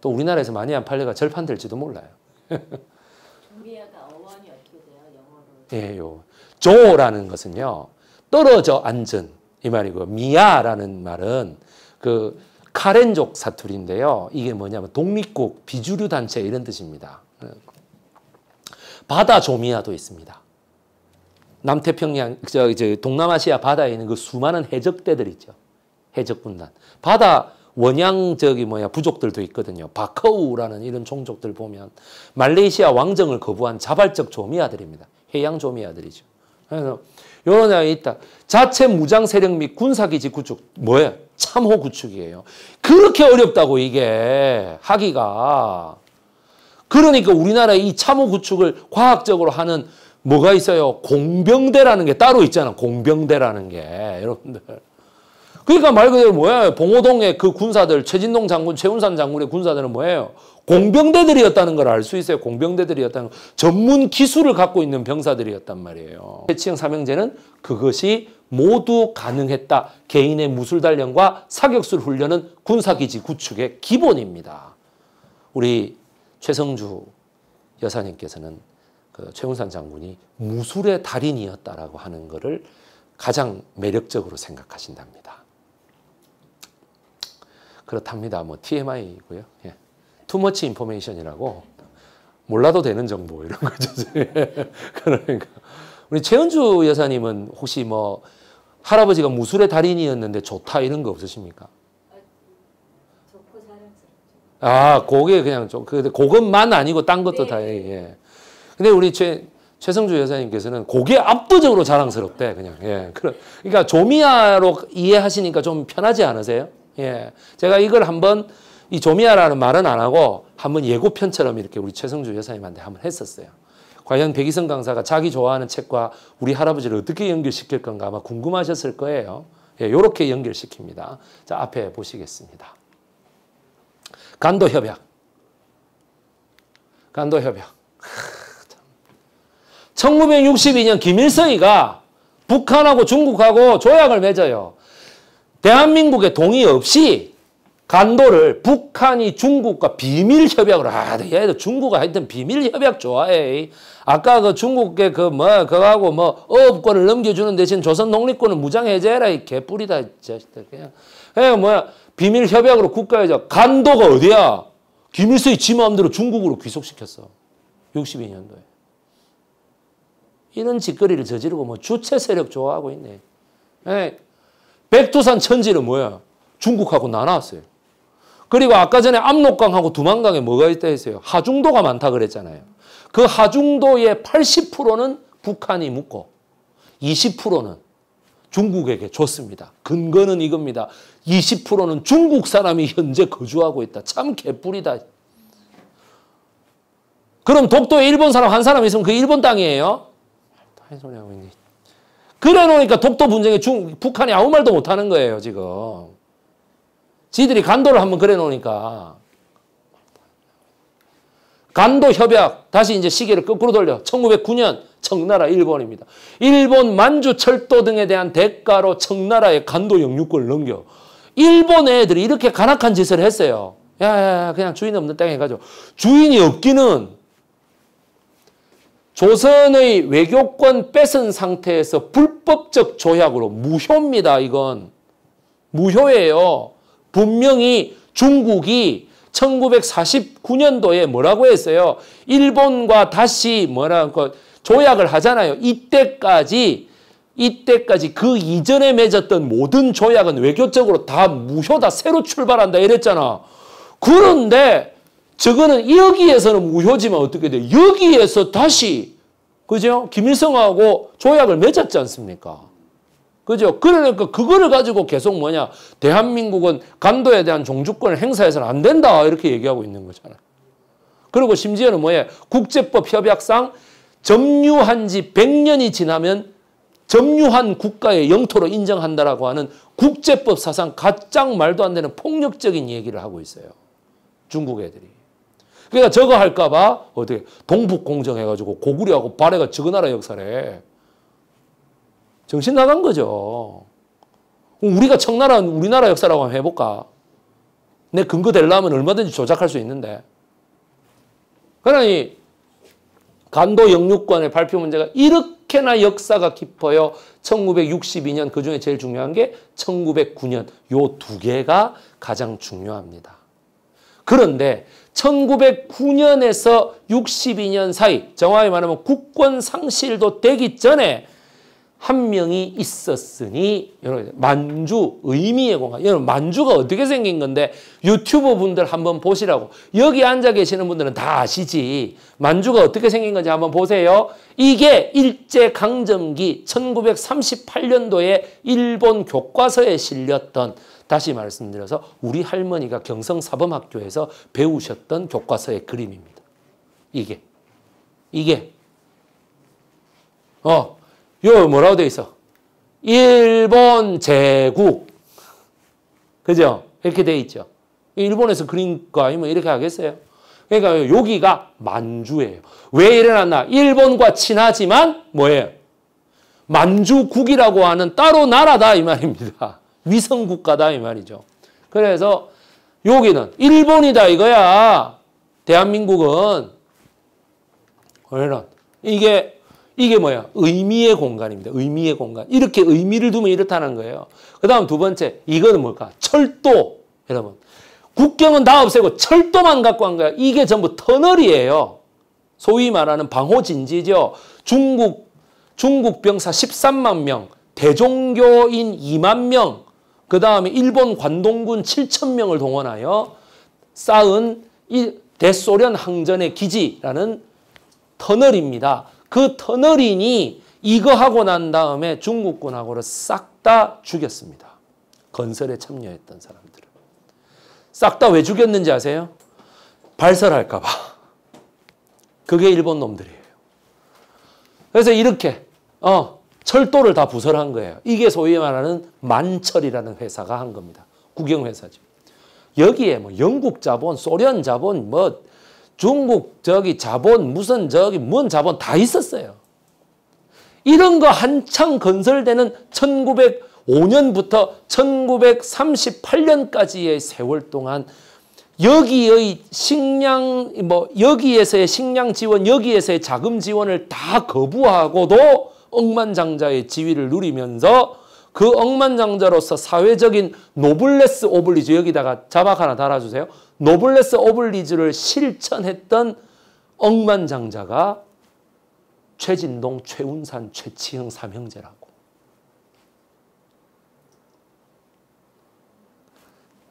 또 우리나라에서 많이 안 팔려가 절판될지도 몰라요. 종이야가 어원이 어떻게 돼요? 영어로? 예, 요. 조라는 것은요. 떨어져 앉은 이 말이고 미야라는 말은 그 카렌족 사투리인데요. 이게 뭐냐면 독립국 비주류 단체 이런 뜻입니다. 바다 조미야도 있습니다. 남태평양, 저, 저 동남아시아 바다에 있는 그 수많은 해적대들 있죠. 해적 분단. 바다 원양적이 뭐야 부족들도 있거든요. 바커우라는 이런 종족들 보면 말레이시아 왕정을 거부한 자발적 조미아들입니다. 해양 조미아들이죠. 그래서 요런 애가 있다. 자체 무장 세력 및 군사기지 구축. 뭐예요? 참호 구축이에요. 그렇게 어렵다고 이게 하기가. 그러니까 우리나라 이 참호 구축을 과학적으로 하는 뭐가 있어요? 공병대라는 게 따로 있잖아. 공병대라는 게. 여러분들. 그러니까 말 그대로 뭐야 봉호동의 그 군사들 최진동 장군 최운산 장군의 군사들은 뭐예요 공병대들이었다는 걸 알 수 있어요 공병대들이었다는 걸. 전문 기술을 갖고 있는 병사들이었단 말이에요 해치형 제는 그것이 모두 가능했다 개인의 무술 단련과 사격술 훈련은 군사기지 구축의 기본입니다 우리 최성주 여사님께서는 그 최운산 장군이 무술의 달인이었다라고 하는 것을 가장 매력적으로 생각하신답니다. 그렇답니다. 뭐 TMI고요. 예. 투머치 인포메이션이라고 몰라도 되는 정보 이런 거죠. 그러니까 우리 최은주 여사님은 혹시 뭐 할아버지가 무술의 달인이었는데 좋다 이런 거 없으십니까? 아, 그게 그냥 좀, 그, 그만 아니고 딴 것도 네. 다, 예. 근데 우리 최, 최성주 여사님께서는 그게 압도적으로 자랑스럽대, 그냥. 예. 그러니까 조미아로 이해하시니까 좀 편하지 않으세요? 예. 제가 이걸 한번 이 조미아라는 말은 안 하고 한번 예고편처럼 이렇게 우리 최성주 여사님한테 한번 했었어요. 과연 백이성 강사가 자기 좋아하는 책과 우리 할아버지를 어떻게 연결시킬 건가 아마 궁금하셨을 거예요. 예, 요렇게 연결시킵니다. 자, 앞에 보시겠습니다. 간도 협약. 간도 협약. 1962년 김일성이가 북한하고 중국하고 조약을 맺어요. 대한민국의 동의 없이 간도를 북한이 중국과 비밀 협약을 아, 얘도 네, 중국은 하여튼 비밀 협약 좋아해. 아까 그 중국의 그뭐 그거하고 뭐 어업권을 넘겨주는 대신 조선 독립권은 무장 해제해라 이 개뿔이다 자식들 그냥 그냥 뭐야 비밀 협약으로 국가에서 간도가 어디야? 김일성이 지 마음대로 중국으로 귀속시켰어. 62년도에. 이런 짓거리를 저지르고 뭐 주체 세력 좋아하고 있네. 예, 백두산 천지는 뭐야? 중국하고 나눴어요. 그리고 아까 전에 압록강하고 두만강에 뭐가 있다 했어요? 하중도가 많다 그랬잖아요. 그 하중도의 80%는 북한이 묻고 20%는 중국에게 줬습니다. 근거는 이겁니다. 20%는 중국 사람이 현재 거주하고 있다. 참 개뿔이다. 그럼 독도에 일본 사람 한 사람 있으면 그 일본 땅이에요? 말도 소리 하고 있네. 그래 놓으니까 독도 분쟁에 중, 북한이 아무 말도 못하는 거예요 지금. 지들이 간도를 한번 그래 놓으니까. 간도 협약 다시 이제 시계를 거꾸로 돌려 1909년 청나라 일본입니다. 일본 만주 철도 등에 대한 대가로 청나라에 간도 영유권을 넘겨. 일본 애들이 이렇게 간악한 짓을 했어요. 야, 야, 야 그냥 주인 없는 땅에 가죠. 주인이 없기는 조선의 외교권 뺏은 상태에서 불법적 조약으로 무효입니다. 이건 무효예요. 분명히 중국이 1949년도에 뭐라고 했어요? 일본과 다시 뭐라고 그 조약을 하잖아요. 이때까지 이때까지 그 이전에 맺었던 모든 조약은 외교적으로 다 무효다 새로 출발한다 이랬잖아. 그런데 저거는 여기에서는 무효지만 어떻게 돼 여기에서 다시 그죠? 김일성하고 조약을 맺었지 않습니까? 그죠? 그러니까 그거를 가지고 계속 뭐냐? 대한민국은 간도에 대한 종주권을 행사해서는 안 된다 이렇게 얘기하고 있는 거잖아요. 그리고 심지어는 뭐예요? 국제법 협약상 점유한 지 100년이 지나면 점유한 국가의 영토로 인정한다라고 하는 국제법 사상 가장 말도 안 되는 폭력적인 얘기를 하고 있어요. 중국 애들이. 그러니까 저거 할까봐 어떻게 동북공정 해가지고 고구려하고 발해가 저거 나라 역사래. 정신 나간 거죠. 우리가 청나라 우리나라 역사라고 한번 해볼까? 내 근거 되려면 얼마든지 조작할 수 있는데. 그러니 간도 영유권의 발표 문제가 이렇게나 역사가 깊어요. 1962년 그중에 제일 중요한 게 1909년 요 두 개가 가장 중요합니다. 그런데 1909년에서 62년 사이 정확히 말하면 국권 상실도 되기 전에 한 명이 있었으니 여러분 만주 의미의 공간 여러분 만주가 어떻게 생긴 건데 유튜버 분들 한번 보시라고 여기 앉아 계시는 분들은 다 아시지 만주가 어떻게 생긴 건지 한번 보세요 이게 일제강점기 1938년도에 일본 교과서에 실렸던 다시 말씀드려서 우리 할머니가 경성사범학교에서 배우셨던 교과서의 그림입니다. 이게. 이게. 어, 요 뭐라고 돼 있어? 일본 제국. 그죠? 이렇게 돼 있죠. 일본에서 그린 거 아니면 이렇게 하겠어요? 그러니까 여기가 만주예요. 왜 일어났나? 일본과 친하지만 뭐예요? 만주국이라고 하는 따로 나라다 이 말입니다. 위성 국가다 이 말이죠. 그래서 여기는 일본이다 이거야. 대한민국은 이런 이게 이게 뭐야? 의미의 공간입니다. 의미의 공간. 이렇게 의미를 두면 이렇다는 거예요. 그 다음 두 번째, 이거는 뭘까? 철도. 여러분. 국경은 다 없애고 철도만 갖고 한 거야. 이게 전부 터널이에요. 소위 말하는 방호진지죠. 중국, 중국 병사 13만 명, 대종교인 2만 명, 그 다음에 일본 관동군 7천명을 동원하여 쌓은 이 대소련 항전의 기지라는 터널입니다. 그 터널인이 이거 하고 난 다음에 중국군하고를 싹다 죽였습니다. 건설에 참여했던 사람들을. 싹다 왜 죽였는지 아세요? 발설할까 봐. 그게 일본 놈들이에요. 그래서 이렇게 어 철도를 다 부설한 거예요. 이게 소위 말하는 만철이라는 회사가 한 겁니다. 국영회사죠. 여기에 뭐 영국 자본, 소련 자본, 뭐 중국 저기 자본, 무슨 저기 뭔 자본 다 있었어요. 이런 거 한창 건설되는 1905년부터 1938년까지의 세월 동안 여기의 식량, 뭐, 여기에서의 식량 지원, 여기에서의 자금 지원을 다 거부하고도 억만장자의 지위를 누리면서 그 억만장자로서 사회적인 노블레스 오블리즈 여기다가 자막 하나 달아주세요. 노블레스 오블리즈를 실천했던 억만장자가 최진동, 최운산, 최치형 삼형제라고.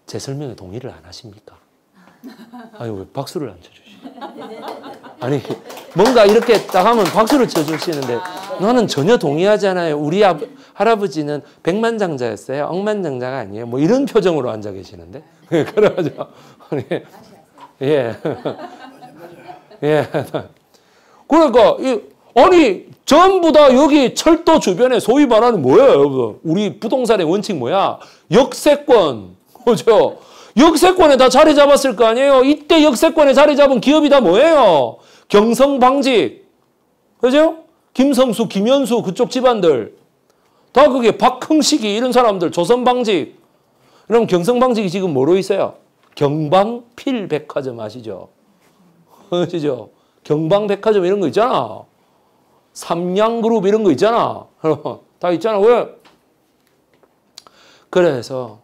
제 설명에 동의를 안 하십니까? 아니 왜 박수를 안 쳐주시? 아니 뭔가 이렇게 딱 하면 박수를 쳐주시는데 너는 전혀 동의하지 않아요. 우리 아, 할아버지는 백만장자였어요. 억만장자가 아니에요. 뭐 이런 표정으로 앉아 계시는데 예, 그래가고 아니, 예. 예. 그러니까 이, 아니 전부 다 여기 철도 주변에 소위 말하는 뭐예요, 우리 부동산의 원칙 뭐야? 역세권. 그죠? 역세권에 다 자리 잡았을 거 아니에요. 이때 역세권에 자리 잡은 기업이 다 뭐예요? 경성방직. 그죠? 김성수, 김현수 그쪽 집안들. 다 그게 박흥식이 이런 사람들 조선방직. 그럼 경성방직이 지금 뭐로 있어요? 경방필백화점 아시죠? 아시죠? 경방백화점 이런 거 있잖아. 삼양그룹 이런 거 있잖아. 다 있잖아. 왜? 그래서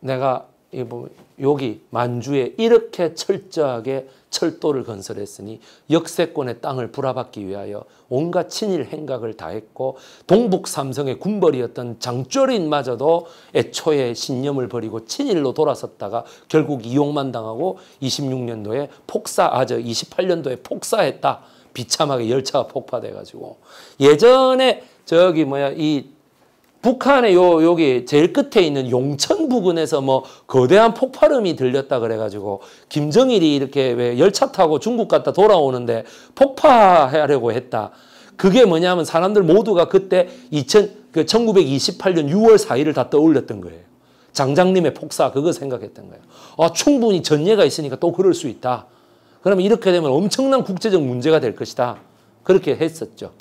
내가 이뭐 여기 만주에 이렇게 철저하게 철도를 건설했으니 역세권의 땅을 불어받기 위하여 온갖 친일 행각을 다했고 동북 삼성의 군벌이었던 장조린마저도 애초에 신념을 버리고 친일로 돌아섰다가 결국 이용만 당하고 26년도에 폭사 아저 28년도에 폭사했다 비참하게 열차가 폭파돼가지고 예전에 저기 뭐야 이 북한의 요 여기 제일 끝에 있는 용천 부근에서 뭐 거대한 폭발음이 들렸다 그래가지고 김정일이 이렇게 왜 열차 타고 중국 갔다 돌아오는데 폭파하려고 했다. 그게 뭐냐면 사람들 모두가 그때 2000, 그 1928년 6월 4일을 다 떠올렸던 거예요. 장장님의 폭사 그거 생각했던 거예요. 아 충분히 전례가 있으니까 또 그럴 수 있다. 그러면 이렇게 되면 엄청난 국제적 문제가 될 것이다. 그렇게 했었죠.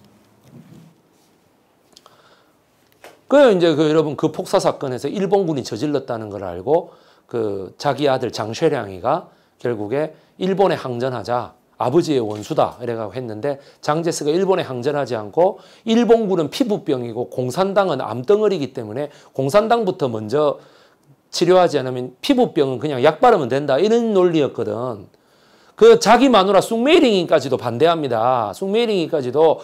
그 이제 그 여러분 그 폭사 사건에서 일본군이 저질렀다는 걸 알고 그 자기 아들 장쇠량이가 결국에 일본에 항전하자 아버지의 원수다 이래가고 했는데 장제스가 일본에 항전하지 않고 일본군은 피부병이고 공산당은 암덩어리기 이 때문에 공산당부터 먼저 치료하지 않으면 피부병은 그냥 약 바르면 된다 이런 논리였거든. 그 자기 마누라 쑥메이링인까지도 반대합니다. 쑥메이링인까지도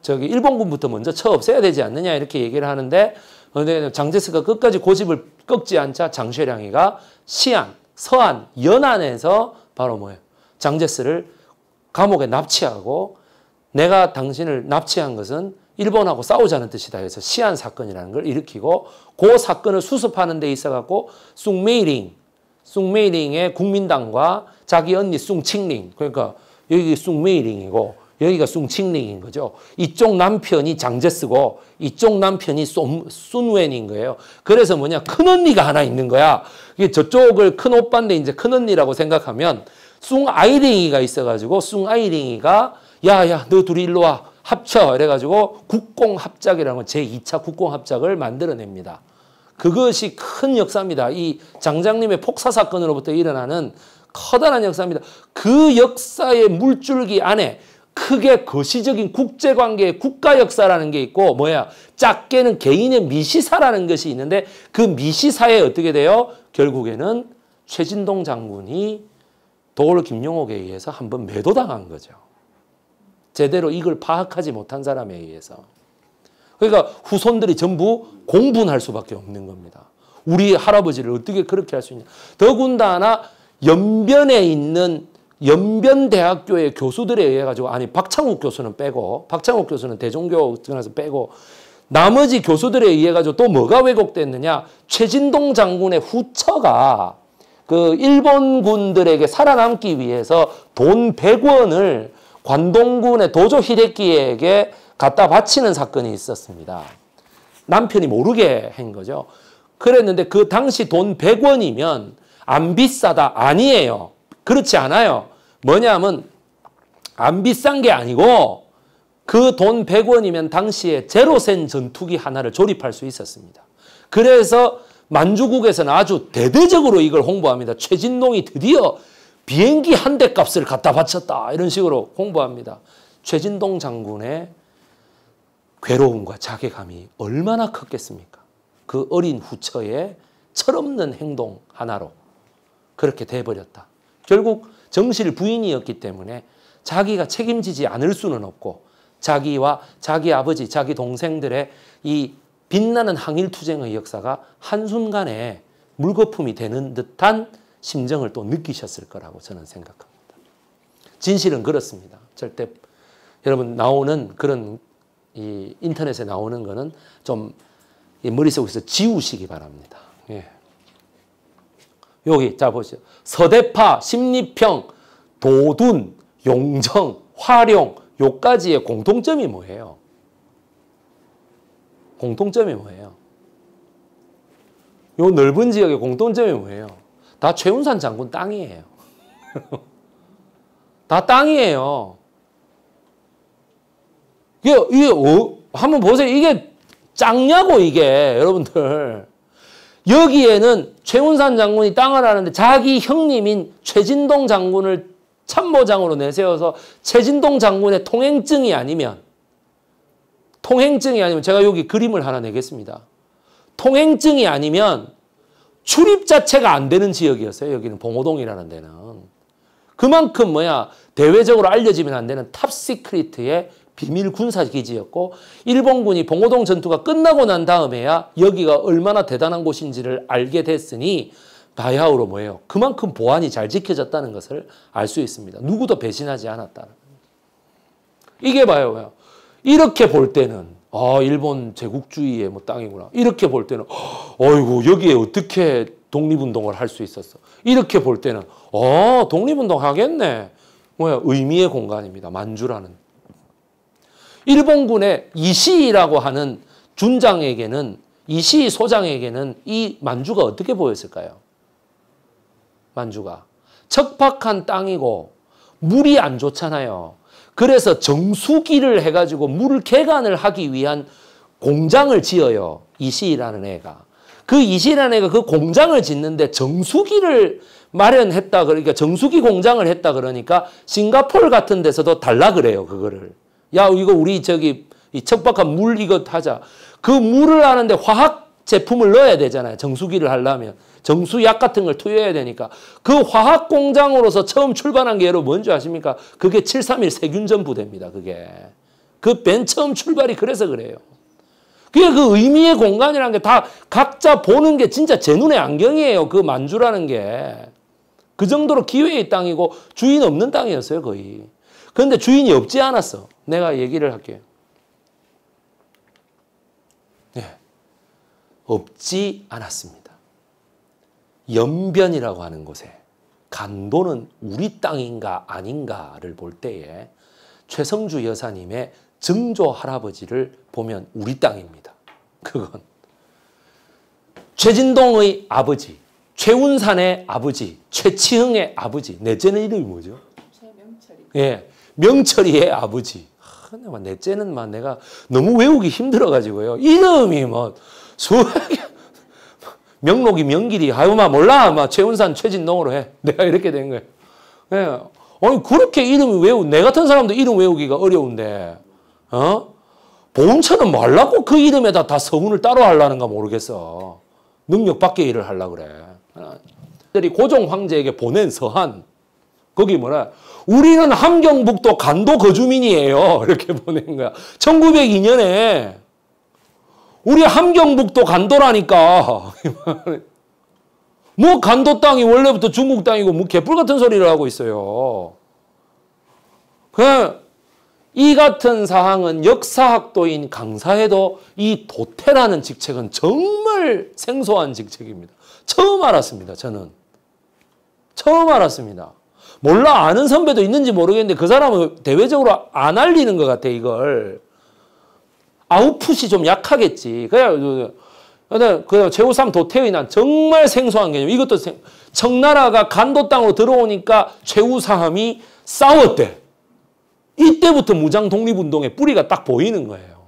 저기 일본군부터 먼저 처없애야 되지 않느냐 이렇게 얘기를 하는데 근데 장제스가 끝까지 고집을 꺾지 않자 장쉐량이가 시안, 서안, 연안에서 바로 뭐예요? 장제스를 감옥에 납치하고 내가 당신을 납치한 것은 일본하고 싸우자는 뜻이다 해서 시안 사건이라는 걸 일으키고 그 사건을 수습하는 데 있어 갖고 숭메이링, 숭메이링의 국민당과 자기 언니 숭칭링 그러니까 여기 숭메이링이고 여기가 숭칭링인 거죠. 이쪽 남편이 장제스고 이쪽 남편이 순웬인 거예요. 그래서 뭐냐 큰언니가 하나 있는 거야. 이게 저쪽을 큰오빠인데 이제 큰언니라고 생각하면 숭아이링이가 있어가지고 숭아이링이가 야야 너 둘이 일로 와 합쳐 이래가지고 국공합작이라는 제2차 국공합작을 만들어냅니다. 그것이 큰 역사입니다. 이 장장님의 폭사 사건으로부터 일어나는 커다란 역사입니다. 그 역사의 물줄기 안에 크게 거시적인 국제관계, 국가 역사라는 게 있고 뭐야 작게는 개인의 미시사라는 것이 있는데 그 미시사에 어떻게 돼요? 결국에는 최진동 장군이 도울 김용옥에 의해서 한번 매도당한 거죠. 제대로 이걸 파악하지 못한 사람에 의해서. 그러니까 후손들이 전부 공분할 수밖에 없는 겁니다. 우리 할아버지를 어떻게 그렇게 할 수 있냐. 더군다나 연변에 있는 연변대학교의 교수들에 의해 가지고 아니 박창욱 교수는 빼고 박창욱 교수는 대종교 측에서 빼고 나머지 교수들에 의해 가지고 또 뭐가 왜곡됐느냐 최진동 장군의 후처가 그 일본군들에게 살아남기 위해서 돈 100원을 관동군의 도조 히데키에게 갖다 바치는 사건이 있었습니다. 남편이 모르게 한 거죠. 그랬는데 그 당시 돈 100원이면 안 비싸다 아니에요. 그렇지 않아요. 뭐냐면 안 비싼 게 아니고 그 돈 100원이면 당시에 제로센 전투기 하나를 조립할 수 있었습니다. 그래서 만주국에서는 아주 대대적으로 이걸 홍보합니다. 최진동이 드디어 비행기 한 대 값을 갖다 바쳤다. 이런 식으로 홍보합니다. 최진동 장군의 괴로움과 자괴감이 얼마나 컸겠습니까? 그 어린 후처의 철없는 행동 하나로 그렇게 돼버렸다. 결국 정실 부인이었기 때문에 자기가 책임지지 않을 수는 없고 자기와 자기 아버지, 자기 동생들의 이 빛나는 항일투쟁의 역사가 한순간에 물거품이 되는 듯한 심정을 또 느끼셨을 거라고 저는 생각합니다. 진실은 그렇습니다. 절대 여러분 나오는 그런 인터넷에 나오는 거는 좀 머릿속에서 지우시기 바랍니다. 예. 여기 자 보시죠. 서대파, 심리평, 도둔, 용정, 활용 요까지의 공통점이 뭐예요? 공통점이 뭐예요? 요 넓은 지역의 공통점이 뭐예요? 다 최운산 장군 땅이에요. 다 땅이에요. 이게, 이게, 어, 한번 보세요. 이게 짱냐고, 이게, 여러분들. 여기에는 최운산 장군이 땅을 하는데 자기 형님인 최진동 장군을 참모장으로 내세워서 최진동 장군의 통행증이 아니면 통행증이 아니면 제가 여기 그림을 하나 내겠습니다. 통행증이 아니면 출입 자체가 안 되는 지역이었어요. 여기는 봉호동이라는 데는. 그만큼 뭐야 대외적으로 알려지면 안 되는 탑시크리트의 비밀 군사기지였고 일본군이 봉오동 전투가 끝나고 난 다음에야 여기가 얼마나 대단한 곳인지를 알게 됐으니 바야흐로 뭐예요? 그만큼 보안이 잘 지켜졌다는 것을 알 수 있습니다. 누구도 배신하지 않았다는 이게 봐요. 이렇게 볼 때는 아 일본 제국주의의 뭐 땅이구나. 이렇게 볼 때는 어이구 여기에 어떻게 독립운동을 할 수 있었어. 이렇게 볼 때는 어 독립운동 하겠네. 뭐야 의미의 공간입니다. 만주라는. 일본군의 이시라고 하는 준장에게는 이시 소장에게는 이 만주가 어떻게 보였을까요? 만주가 척박한 땅이고 물이 안 좋잖아요. 그래서 정수기를 해가지고 물을 개간을 하기 위한 공장을 지어요. 이시라는 애가. 그 이시라는 애가 그 공장을 짓는데 정수기를 마련했다 그러니까 정수기 공장을 했다 그러니까 싱가폴 같은 데서도 달라 그래요. 그거를. 야 이거 우리 저기 이 척박한 물 이거 하자. 그 물을 하는데 화학 제품을 넣어야 되잖아요. 정수기를 하려면. 정수약 같은 걸 투여해야 되니까. 그 화학 공장으로서 처음 출발한 게 여러분 뭔지 아십니까? 그게 731 세균전 부대입니다. 그게. 그 맨 처음 출발이 그래서 그래요. 그게 그 의미의 공간이라는 게 다 각자 보는 게 진짜 제눈에 안경이에요. 그 만주라는 게. 그 정도로 기회의 땅이고 주인 없는 땅이었어요. 거의. 그런데 주인이 없지 않았어. 내가 얘기를 할게요. 예. 네. 없지 않았습니다. 연변이라고 하는 곳에 간도는 우리 땅인가 아닌가를 볼 때에 최성주 여사님의 증조 할아버지를 보면 우리 땅입니다. 그건 최진동의 아버지, 최운산의 아버지, 최치흥의 아버지, 넷째는 이름이 뭐죠? 예, 명철이의 아버지. 근데 막 넷째는 막 내가 너무 외우기 힘들어가지고요. 이름이 뭐수학 명록이 명길이 아유 막 몰라 막 최운산 최진농으로 해. 내가 이렇게 된거예 네. 예. 아니 그렇게 이름 외우 내 같은 사람도 이름 외우기가 어려운데 어? 보처럼 말라고 그 이름에다 다 서운을 따로 하려는가 모르겠어. 능력 밖의 일을 하려 그래. 아, 고종 황제에게 보낸 서한 거기 뭐라 우리는 함경북도 간도 거주민이에요. 이렇게 보낸 거야. 1902년에 우리 함경북도 간도라니까. 뭐 간도 땅이 원래부터 중국 땅이고 뭐 개뿔 같은 소리를 하고 있어요. 그 이 같은 사항은 역사학도인 강사에도 이 도태라는 직책은 정말 생소한 직책입니다. 처음 알았습니다. 저는. 처음 알았습니다. 몰라 아는 선배도 있는지 모르겠는데 그 사람은 대외적으로 안 알리는 것 같아 이걸. 아웃풋이 좀 약하겠지. 그냥 그냥, 그냥 최우삼 도태의 난 정말 생소한 개념. 이것도 생, 청나라가 간도 땅으로 들어오니까 최우삼이 싸웠대. 이때부터 무장 독립운동의 뿌리가 딱 보이는 거예요.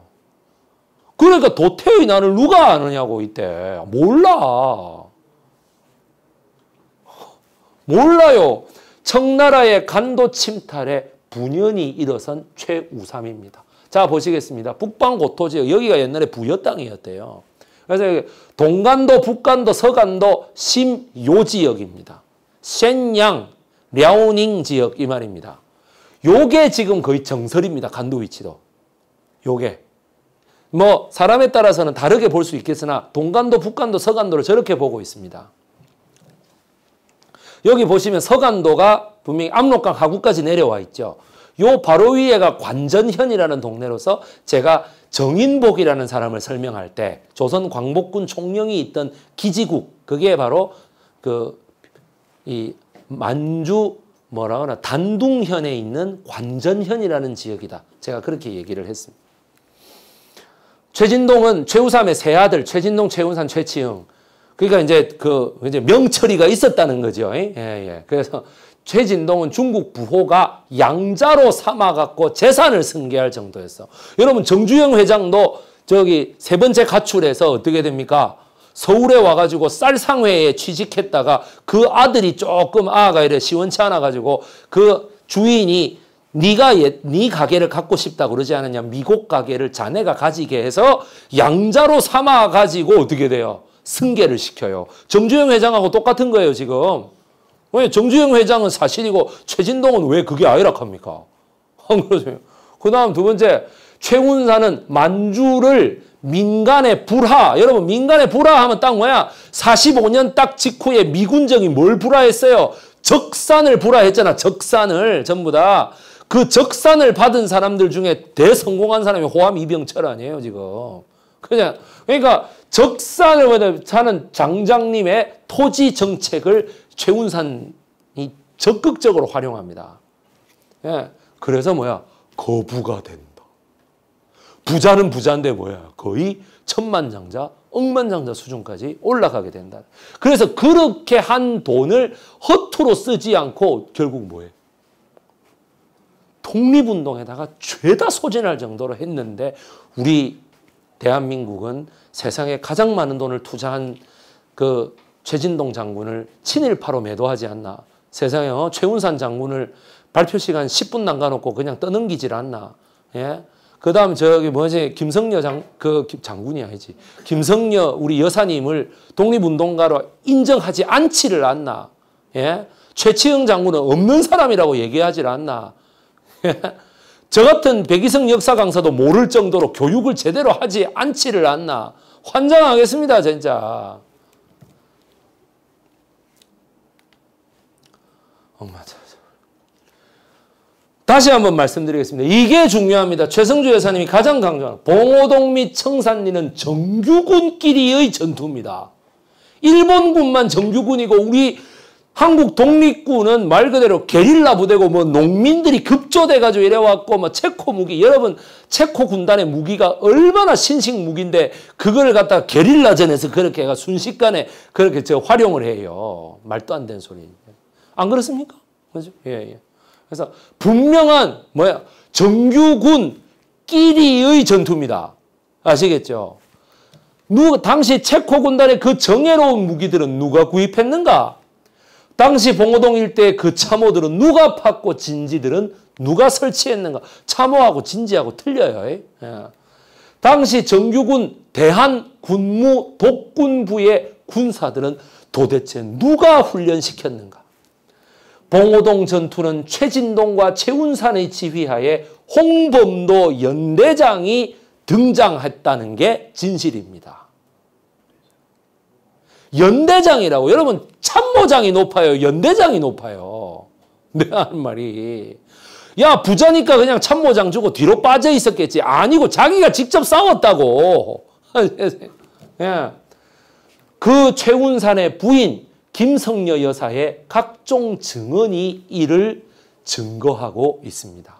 그러니까 도태의 난을 누가 아느냐고 이때 몰라. 몰라요. 청나라의 간도 침탈에 분연히 일어선 최우삼입니다. 자 보시겠습니다. 북방 고토 지역 여기가 옛날에 부여 땅이었대요. 그래서 동간도, 북간도, 서간도, 심요 지역입니다. 센양 랴오닝 지역 이 말입니다. 요게 지금 거의 정설입니다. 간도 위치도. 요게. 뭐 사람에 따라서는 다르게 볼 수 있겠으나 동간도, 북간도, 서간도를 저렇게 보고 있습니다. 여기 보시면 서간도가 분명히 압록강 하구까지 내려와 있죠. 요 바로 위에가 관전현이라는 동네로서 제가 정인복이라는 사람을 설명할 때 조선 광복군 총령이 있던 기지국 그게 바로 그 이 만주 뭐라 하나 단둥현에 있는 관전현이라는 지역이다. 제가 그렇게 얘기를 했습니다. 최진동은 최우삼의 세 아들 최진동, 최운산, 최치흥 그러니까 이제 그 이제 명철이가 있었다는 거죠. 예, 예. 그래서 최진동은 중국 부호가 양자로 삼아갖고 재산을 승계할 정도였어. 여러분 정주영 회장도 저기 세 번째 가출해서 어떻게 됩니까? 서울에 와가지고 쌀상회에 취직했다가 그 아들이 조금 아가 이래 시원치 않아가지고 그 주인이 네가 예, 네 가게를 갖고 싶다 그러지 않느냐 미국 가게를 자네가 가지게 해서 양자로 삼아 가지고 어떻게 돼요? 승계를 시켜요. 정주영 회장하고 똑같은 거예요, 지금. 왜 정주영 회장은 사실이고 최진동은 왜 그게 아이락합니까? 안 그러세요? 그 다음 두 번째, 최운사는 만주를 민간의 불하, 여러분 민간의 불하하면 딱 뭐야? 45년 딱 직후에 미군정이 뭘 불하했어요? 적산을 불하했잖아, 적산을 전부 다. 그 적산을 받은 사람들 중에 대성공한 사람이 호암 이병철 아니에요, 지금. 그냥, 그러니까 적산을 보다 저는 장장님의 토지 정책을 최운산이 적극적으로 활용합니다. 예. 그래서 뭐야? 거부가 된다. 부자는 부자인데 뭐야? 거의 천만장자, 억만장자 수준까지 올라가게 된다. 그래서 그렇게 한 돈을 허투루 쓰지 않고 결국 뭐해? 독립운동에다가 죄다 소진할 정도로 했는데 우리 대한민국은 세상에 가장 많은 돈을 투자한 그 최진동 장군을 친일파로 매도하지 않나. 세상에 어, 최운산 장군을 발표 시간 10분 남겨놓고 그냥 떠넘기질 않나. 예? 그 다음 저기 뭐지 김성녀 장, 그 장군이 아니지. 김성녀 우리 여사님을 독립운동가로 인정하지 않지를 않나. 예? 최치흥 장군은 없는 사람이라고 얘기하지 않나. 저 같은 백이성 역사 강사도 모를 정도로 교육을 제대로 하지 않지를 않나. 환장하겠습니다, 진짜. 엄마 다시 한번 말씀드리겠습니다. 이게 중요합니다. 최성주 여사님이 가장 강조하는 봉오동 및 청산리는 정규군끼리의 전투입니다. 일본군만 정규군이고 우리 한국 독립군은 말 그대로 게릴라 부대고 뭐 농민들이 급조돼가지고 이래왔고 뭐 체코 무기 여러분 체코 군단의 무기가 얼마나 신식 무기인데 그걸 갖다가 게릴라전에서 그렇게 해가 순식간에 그렇게 저 활용을 해요 말도 안 되는 소리 안 그렇습니까 그죠 예 예. 그래서 분명한 뭐야 정규군끼리의 전투입니다 아시겠죠 누 당시 체코 군단의 그 정예로운 무기들은 누가 구입했는가 당시 봉호동 일대의 그 참호들은 누가 팠고 진지들은 누가 설치했는가. 참호하고 진지하고 틀려요. 예. 당시 정규군 대한군무 독군부의 군사들은 도대체 누가 훈련시켰는가. 봉호동 전투는 최진동과 최운산의 지휘하에 홍범도 연대장이 등장했다는 게 진실입니다. 연대장이라고. 여러분 참모장이 높아요. 연대장이 높아요. 내가 하는 말이. 야 부자니까 그냥 참모장 주고 뒤로 빠져 있었겠지. 아니고 자기가 직접 싸웠다고. 예. 그 최운산의 부인 김성녀 여사의 각종 증언이 이를 증거하고 있습니다.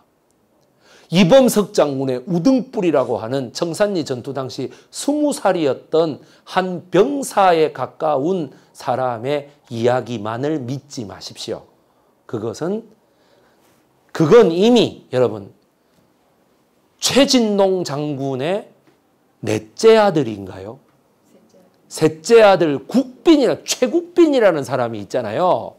이범석 장군의 우등불이라고 하는 청산리 전투 당시 20살이었던 한 병사에 가까운 사람의 이야기만을 믿지 마십시오. 그것은 그건 이미 여러분 최진농 장군의 넷째 아들인가요? 셋째 아들 국빈이라 최국빈이라는 사람이 있잖아요.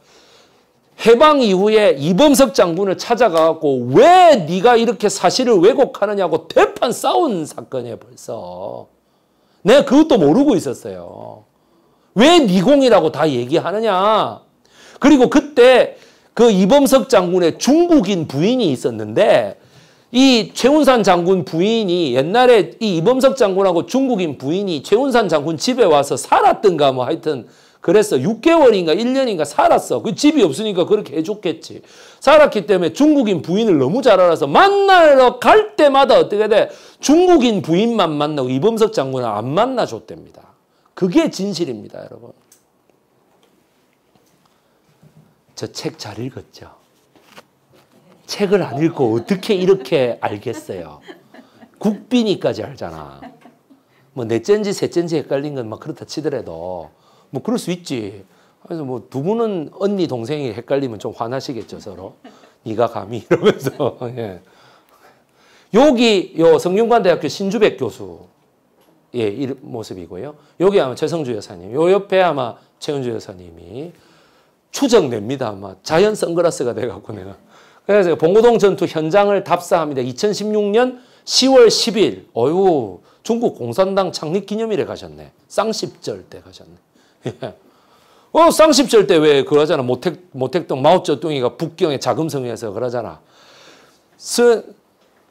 해방 이후에 이범석 장군을 찾아가고 왜 네가 이렇게 사실을 왜곡하느냐고 대판 싸운 사건이에요 벌써. 내가 그것도 모르고 있었어요. 왜 니공이라고 다 얘기하느냐. 그리고 그때 그 이범석 장군의 중국인 부인이 있었는데 이 최운산 장군 부인이 옛날에 이 이범석 장군하고 중국인 부인이 최운산 장군 집에 와서 살았던가 뭐 하여튼 그래서 6개월인가 1년인가 살았어. 그 집이 없으니까 그렇게 해줬겠지. 살았기 때문에 중국인 부인을 너무 잘 알아서 만나러 갈 때마다 어떻게 돼? 중국인 부인만 만나고 이범석 장군을 안 만나줬답니다. 그게 진실입니다, 여러분. 저 책 잘 읽었죠? 책을 안 읽고 어떻게 이렇게 알겠어요? 국빈이까지 알잖아. 뭐 넷째인지 셋째인지 헷갈린 건 막 그렇다 치더라도 뭐 그럴 수 있지. 그래서 뭐 두 분은 언니 동생이 헷갈리면 좀 화나시겠죠 서로. 네가 감히 이러면서. 예. 여기 요 성균관대학교 신주백 교수 예, 이 모습이고요. 여기 아마 최성주 여사님, 요 옆에 아마 최은주 여사님이 추정됩니다. 아마 자연 선글라스가 돼갖고 내가. 그래서 봉고동 전투 현장을 답사합니다. 2016년 10월 10일. 어유 중국 공산당 창립 기념일에 가셨네. 쌍십절 때 가셨네. 예. 어, 쌍십절 때 왜 그러잖아. 모택, 모택동 마오쩌둥이가 북경의 자금성에서 그러잖아. 스,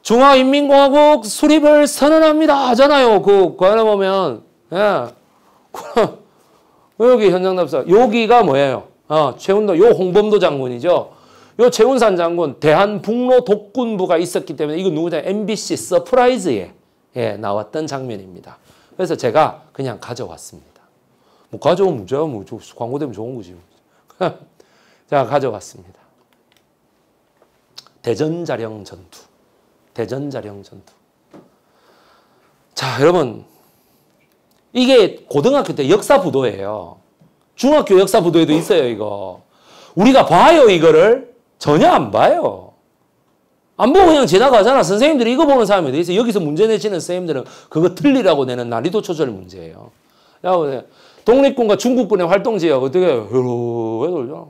중화인민공화국 수립을 선언합니다. 하잖아요. 그, 관에 그 보면, 예. 어, 여기 현장 답사. 여기가 뭐예요? 어, 최운도, 요 홍범도 장군이죠. 요 최운산 장군, 대한북로 독군부가 있었기 때문에 이거 누구냐? MBC 서프라이즈에 예, 나왔던 장면입니다. 그래서 제가 그냥 가져왔습니다. 뭐 가져온 문제야. 뭐 광고되면 좋은 거지. 자, 가져왔습니다. 대전자령 전투. 대전자령 전투. 자, 여러분. 이게 고등학교 때 역사 부도예요. 중학교 역사 부도에도 있어요, 이거. 우리가 봐요, 이거를. 전혀 안 봐요. 안 보고 그냥 지나가잖아. 선생님들이 이거 보는 사람이 어 있어? 여기서 문제 내시는 선생님들은 그거 틀리라고 내는 난이도 조절 문제예요. 야, 독립군과 중국군의 활동지야 어떻게 이렇게 돌잖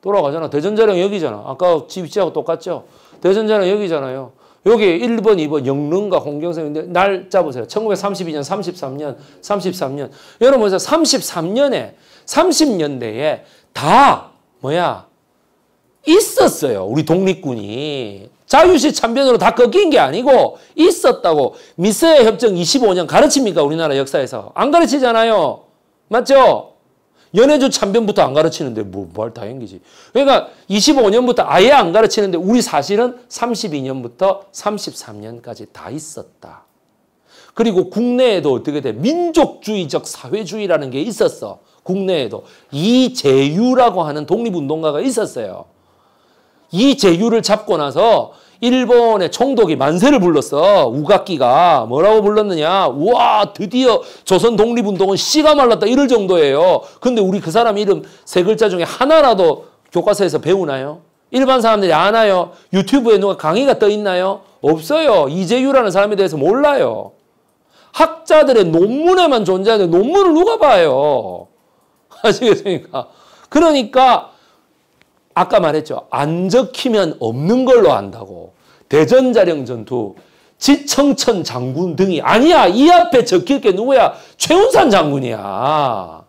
돌아가잖아. 대전자령 여기잖아. 아까 집 위치하고 똑같죠? 대전자령 여기잖아요. 여기 1번, 2번 영릉과 홍경성인데 날 잡으세요. 1932년, 33년, 33년. 여러분 보세요. 33년에 30년대에 다 뭐야 있었어요. 우리 독립군이 자유시 참변으로 다 꺾인 게 아니고 있었다고 미스의 협정 25년 가르칩니까 우리나라 역사에서 안 가르치잖아요. 맞죠? 연애조 참변부터 안 가르치는데 뭐말 다행이지. 그러니까 25년부터 아예 안 가르치는데 우리 사실은 32년부터 33년까지 다 있었다. 그리고 국내에도 어떻게 돼? 민족주의적 사회주의라는 게 있었어. 국내에도 이재유라고 하는 독립운동가가 있었어요. 이재유를 잡고 나서 일본의 총독이 만세를 불렀어. 우각기가 뭐라고 불렀느냐? 우와 드디어 조선 독립운동은 씨가 말랐다 이럴 정도예요. 근데 우리 그 사람 이름 세 글자 중에 하나라도 교과서에서 배우나요? 일반 사람들이 아나요? 유튜브에 누가 강의가 떠 있나요? 없어요. 이재유라는 사람에 대해서 몰라요. 학자들의 논문에만 존재하는 논문을 누가 봐요? 아시겠습니까? 그러니까 아까 말했죠. 안 적히면 없는 걸로 안다고 대전자령 전투, 지청천 장군 등이 아니야. 이 앞에 적힐 게 누구야? 최운산 장군이야.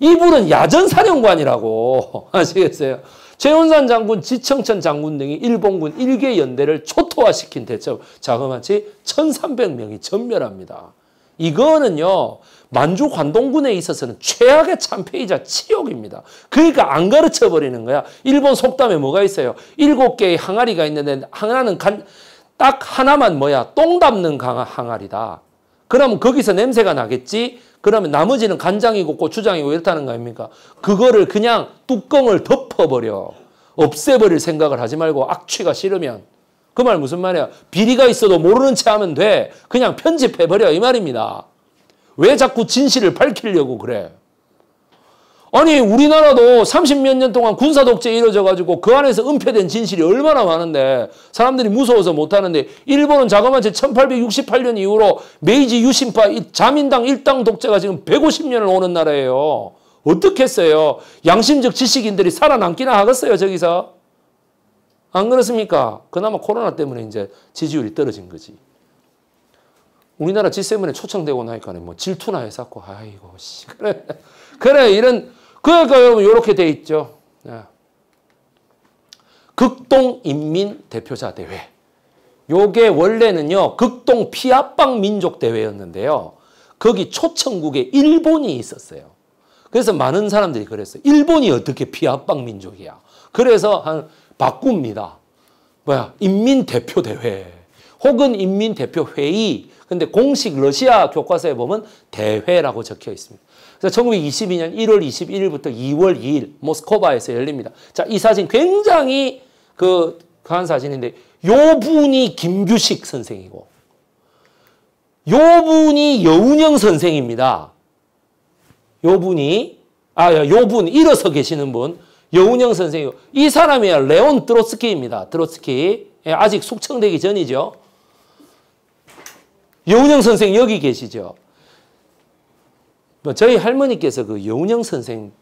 이분은 야전사령관이라고 아시겠어요? 최운산 장군, 지청천 장군 등이 일본군 일개 연대를 초토화시킨 대첩 자그마치 1300명이 전멸합니다. 이거는요. 만주 관동군에 있어서는 최악의 참패이자 치욕입니다. 그러니까 안 가르쳐 버리는 거야. 일본 속담에 뭐가 있어요? 일곱 개의 항아리가 있는데 하나는 간, 딱 하나만 뭐야? 똥 담는 강아, 항아리다. 그러면 거기서 냄새가 나겠지? 그러면 나머지는 간장이고 고추장이고 이렇다는 거 아닙니까? 그거를 그냥 뚜껑을 덮어버려. 없애버릴 생각을 하지 말고 악취가 싫으면 그말 무슨 말이야? 비리가 있어도 모르는 체 하면 돼. 그냥 편집해버려. 이 말입니다. 왜 자꾸 진실을 밝히려고 그래? 아니 우리나라도 30몇 년 동안 군사독재 이루어져가지고 그 안에서 은폐된 진실이 얼마나 많은데 사람들이 무서워서 못하는데 일본은 자그마치 1868년 이후로 메이지 유신파 자민당 일당 독재가 지금 150년을 오는 나라예요. 어떻겠어요? 양심적 지식인들이 살아남기나 하겠어요 저기서? 안 그렇습니까? 그나마 코로나 때문에 이제 지지율이 떨어진 거지. 우리나라 G7에 초청되고 나니까뭐 질투나 해서 아이고 씨 그래 그래 이런 그러니까 여러분 그, 이렇게 그, 돼 있죠. 네. 예. 극동 인민 대표자 대회. 요게 원래는요 극동 피압방 민족 대회였는데요 거기 초청국에 일본이 있었어요. 그래서 많은 사람들이 그랬어요. 일본이 어떻게 피압방 민족이야? 그래서 한 바꿉니다. 뭐야? 인민대표대회 혹은 인민대표회의 근데 공식 러시아 교과서에 보면 대회라고 적혀 있습니다. 그래서 1922년 1월 21일부터 2월 2일 모스코바에서 열립니다. 자, 이 사진 굉장히 그, 그한 사진인데 요 분이 김규식 선생이고 요 분이 여운영 선생입니다. 요 분이 아, 요 분, 일어서 계시는 분 여운형 선생이고 이 사람이야 레온 드로츠키입니다. 드로츠키 예, 아직 숙청되기 전이죠. 여운형 선생 여기 계시죠. 뭐 저희 할머니께서 그 여운형 선생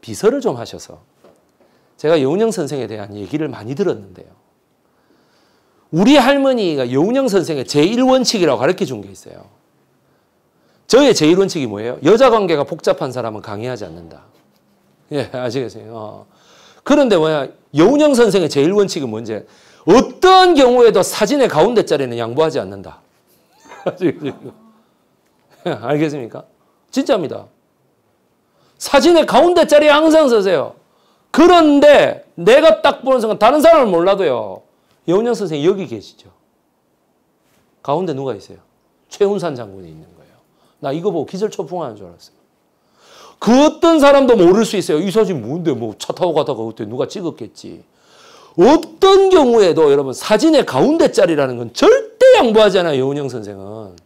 비서를 좀 하셔서 제가 여운형 선생에 대한 얘기를 많이 들었는데요. 우리 할머니가 여운형 선생의 제1원칙이라고 가르쳐 준 게 있어요. 저의 제1원칙이 뭐예요? 여자 관계가 복잡한 사람은 강의하지 않는다. 예, 아시겠어요? 어. 그런데 뭐야? 여운형 선생의 제일 원칙은 뭔지? 어떠 경우에도 사진의 가운데 자리는 양보하지 않는다. 예, 알겠습니까? 진짜입니다. 사진의 가운데 자리에 항상 서세요. 그런데 내가 딱 보는 순간 다른 사람을 몰라도요. 여운형 선생 여기 계시죠? 가운데 누가 있어요? 최훈산 장군이 있는 거예요. 나 이거 보고 기절초풍하는 줄 알았어요. 그 어떤 사람도 모를 수 있어요. 이 사진 뭔데 뭐 차 타고 가다가 그때 누가 찍었겠지. 어떤 경우에도 여러분 사진의 가운데 자리라는 건 절대 양보하지 않아요. 여운형 선생은.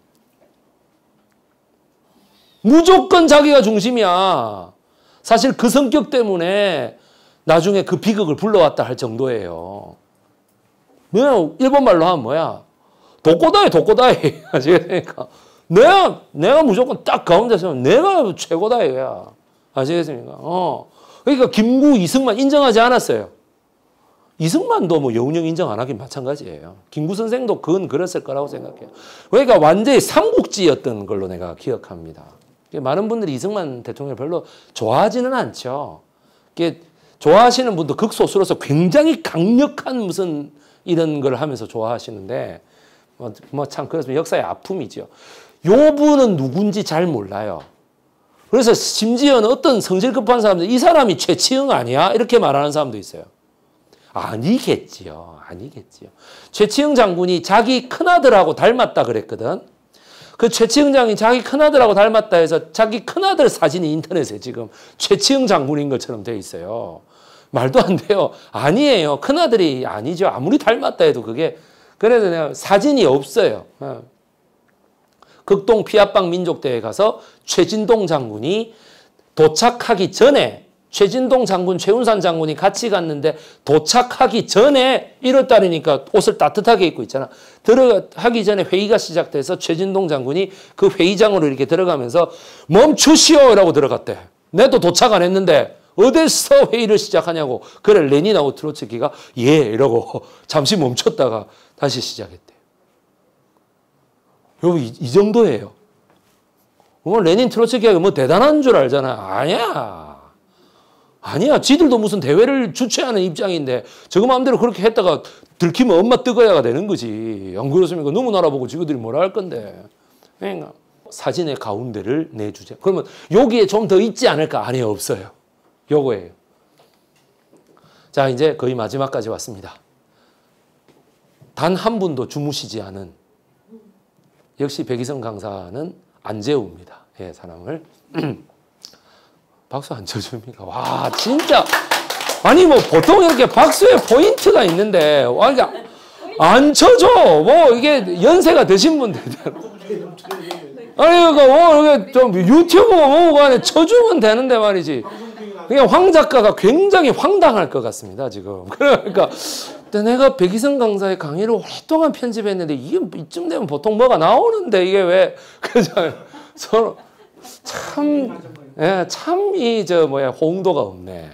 무조건 자기가 중심이야. 사실 그 성격 때문에 나중에 그 비극을 불러왔다 할 정도예요. 일본말로 하면 뭐야? 독고다이 독고다이 아시겠습니까? 내가, 내가 무조건 딱 가운데 서면 내가 최고다 이거야. 아시겠습니까? 어. 그러니까 김구, 이승만 인정하지 않았어요. 이승만도 뭐여운 인정 안 하긴 마찬가지예요. 김구 선생도 그건 그랬을 거라고 생각해요. 그러니까 완전히 삼국지였던 걸로 내가 기억합니다. 많은 분들이 이승만 대통령 별로 좋아하지는 않죠. 좋아하시는 분도 극소수로서 굉장히 강력한 무슨 이런 걸 하면서 좋아하시는데 뭐참 뭐 그래서 역사의 아픔이죠. 요분은 누군지 잘 몰라요. 그래서 심지어는 어떤 성질 급한 사람들 이 사람이 최치응 아니야? 이렇게 말하는 사람도 있어요. 아니겠지요. 아니겠지요. 최치응 장군이 자기 큰아들하고 닮았다 그랬거든. 그 최치응 장이 자기 큰아들하고 닮았다 해서 자기 큰아들 사진이 인터넷에 지금 최치응 장군인 것처럼 돼 있어요. 말도 안 돼요. 아니에요. 큰아들이 아니죠. 아무리 닮았다 해도 그게. 그래서 내가 사진이 없어요. 어. 극동 피압방 민족대회 가서 최진동 장군이 도착하기 전에 최진동 장군, 최운산 장군이 같이 갔는데 도착하기 전에 1월 달이니까 옷을 따뜻하게 입고 있잖아. 들어가기 전에 회의가 시작돼서 최진동 장군이 그 회의장으로 이렇게 들어가면서 멈추시오! 라고 들어갔대. 내도 도착 안 했는데 어디서 회의를 시작하냐고. 그래, 레니나우 트로츠키가 예! 이러고 잠시 멈췄다가 다시 시작했대. 여러분, 이, 이 정도예요. 뭐 레닌 트로츠키가 뭐 대단한 줄 알잖아. 아니야. 아니야. 지들도 무슨 대회를 주최하는 입장인데 저거 마음대로 그렇게 했다가 들키면 엄마 뜨거야가 되는 거지. 안 그렇습니까? 너무 날아보고 지그들이 뭐라 할 건데. 그러니까 사진의 가운데를 내주자. 그러면 여기에 좀 더 있지 않을까? 아니 없어요. 요거예요. 자, 이제 거의 마지막까지 왔습니다. 단 한 분도 주무시지 않은 역시 백이성 강사는 안 재웁니다. 예, 사람을. 박수 안 쳐줍니까? 와, 진짜. 아니, 뭐, 보통 이렇게 박수에 포인트가 있는데, 와, 그러니까 안 쳐줘. 뭐, 이게 연세가 드신 분들. 아니, 그러니까, 뭐, 이게 좀 유튜브 뭐고 쳐주면 되는데 말이지. 그냥 황 작가가 굉장히 황당할 것 같습니다, 지금. 그러니까 내가 백이성 강사의 강의를 오랫동안 편집했는데 이게 이쯤 되면 보통 뭐가 나오는데 이게 왜 그죠? 서로 참 예, 참 이 저 뭐야 호도가 없네.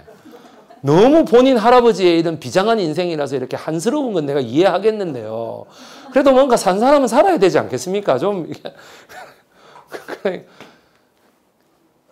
너무 본인 할아버지의 이런 비장한 인생이라서 이렇게 한스러운 건 내가 이해하겠는데요. 그래도 뭔가 산 사람은 살아야 되지 않겠습니까? 좀 그러니까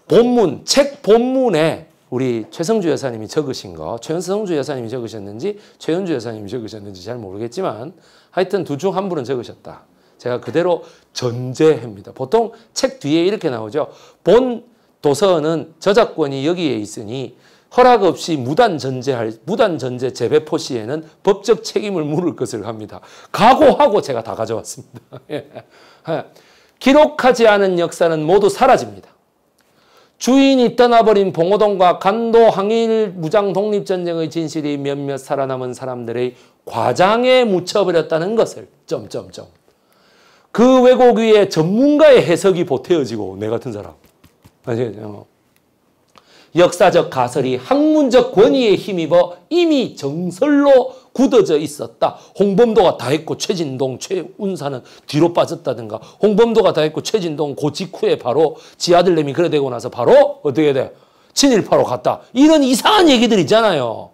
본문 책 본문에 우리 최성주 여사님이 적으신 거, 최현성주 여사님이 적으셨는지 최현주 여사님이 적으셨는지 잘 모르겠지만 하여튼 두 중 한 분은 적으셨다. 제가 그대로 전제합니다. 보통 책 뒤에 이렇게 나오죠. 본 도서는 저작권이 여기에 있으니 허락 없이 무단 전제할 무단 전제 재배포 시에는 법적 책임을 물을 것을 합니다. 각오하고 제가 다 가져왔습니다. 예. 기록하지 않은 역사는 모두 사라집니다. 주인이 떠나버린 봉오동과 간도 항일 무장 독립전쟁의 진실이 몇몇 살아남은 사람들의 과장에 묻혀버렸다는 것을 점점점 그 왜곡 위에 전문가의 해석이 보태어지고 내 같은 사람 아시겠죠? 어. 역사적 가설이 학문적 권위에 힘입어 이미 정설로 굳어져 있었다. 홍범도가 다 했고 최진동, 최운사는 뒤로 빠졌다든가 홍범도가 다 했고 최진동 고 직후에 바로 지 아들님이 그래 되고 나서 바로 어떻게 돼? 친일파로 갔다. 이런 이상한 얘기들 있잖아요.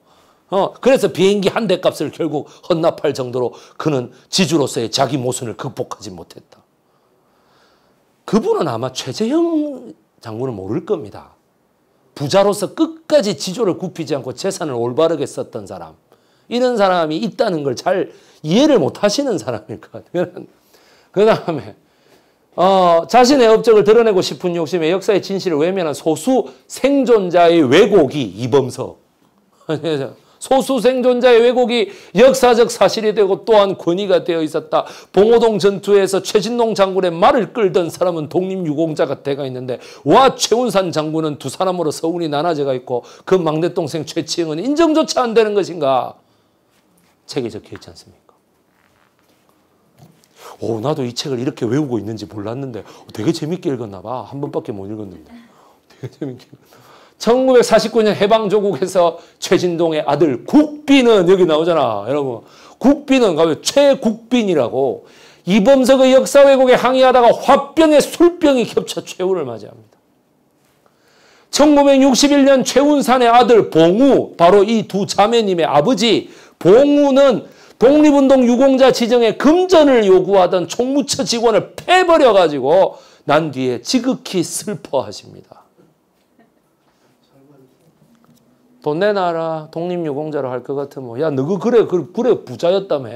어, 그래서 비행기 한 대 값을 결국 헌납할 정도로 그는 지주로서의 자기 모순을 극복하지 못했다. 그분은 아마 최재형 장군을 모를 겁니다. 부자로서 끝까지 지조를 굽히지 않고 재산을 올바르게 썼던 사람. 이런 사람이 있다는 걸 잘 이해를 못 하시는 사람일 것 같아요. 그 다음에 어, 자신의 업적을 드러내고 싶은 욕심에 역사의 진실을 외면한 소수 생존자의 왜곡이 이범석. 소수 생존자의 왜곡이 역사적 사실이 되고 또한 권위가 되어 있었다. 봉오동 전투에서 최진농 장군의 말을 끌던 사람은 독립유공자가 돼가 있는데 와 최운산 장군은 두 사람으로 서운이 나눠져가 있고 그 막내 동생 최치행은 인정조차 안 되는 것인가. 책에 적혀 있지 않습니까? 오, 나도 이 책을 이렇게 외우고 있는지 몰랐는데 되게 재밌게 읽었나 봐. 한 번밖에 못 읽었는데. 되게 재밌게 1949년 해방조국에서 최진동의 아들 국빈은 여기 나오잖아. 여러분. 국빈은 가면 최국빈이라고 이범석의 역사 왜곡에 항의하다가 화병에 술병이 겹쳐 최훈을 맞이합니다. 1961년 최훈산의 아들 봉우 바로 이 두 자매님의 아버지 봉우는 독립운동 유공자 지정에 금전을 요구하던 총무처 직원을 패버려가지고 난 뒤에 지극히 슬퍼하십니다. 돈 내놔라. 독립유공자로 할 것 같으면 야 너그 래 그 그래 부자였다며.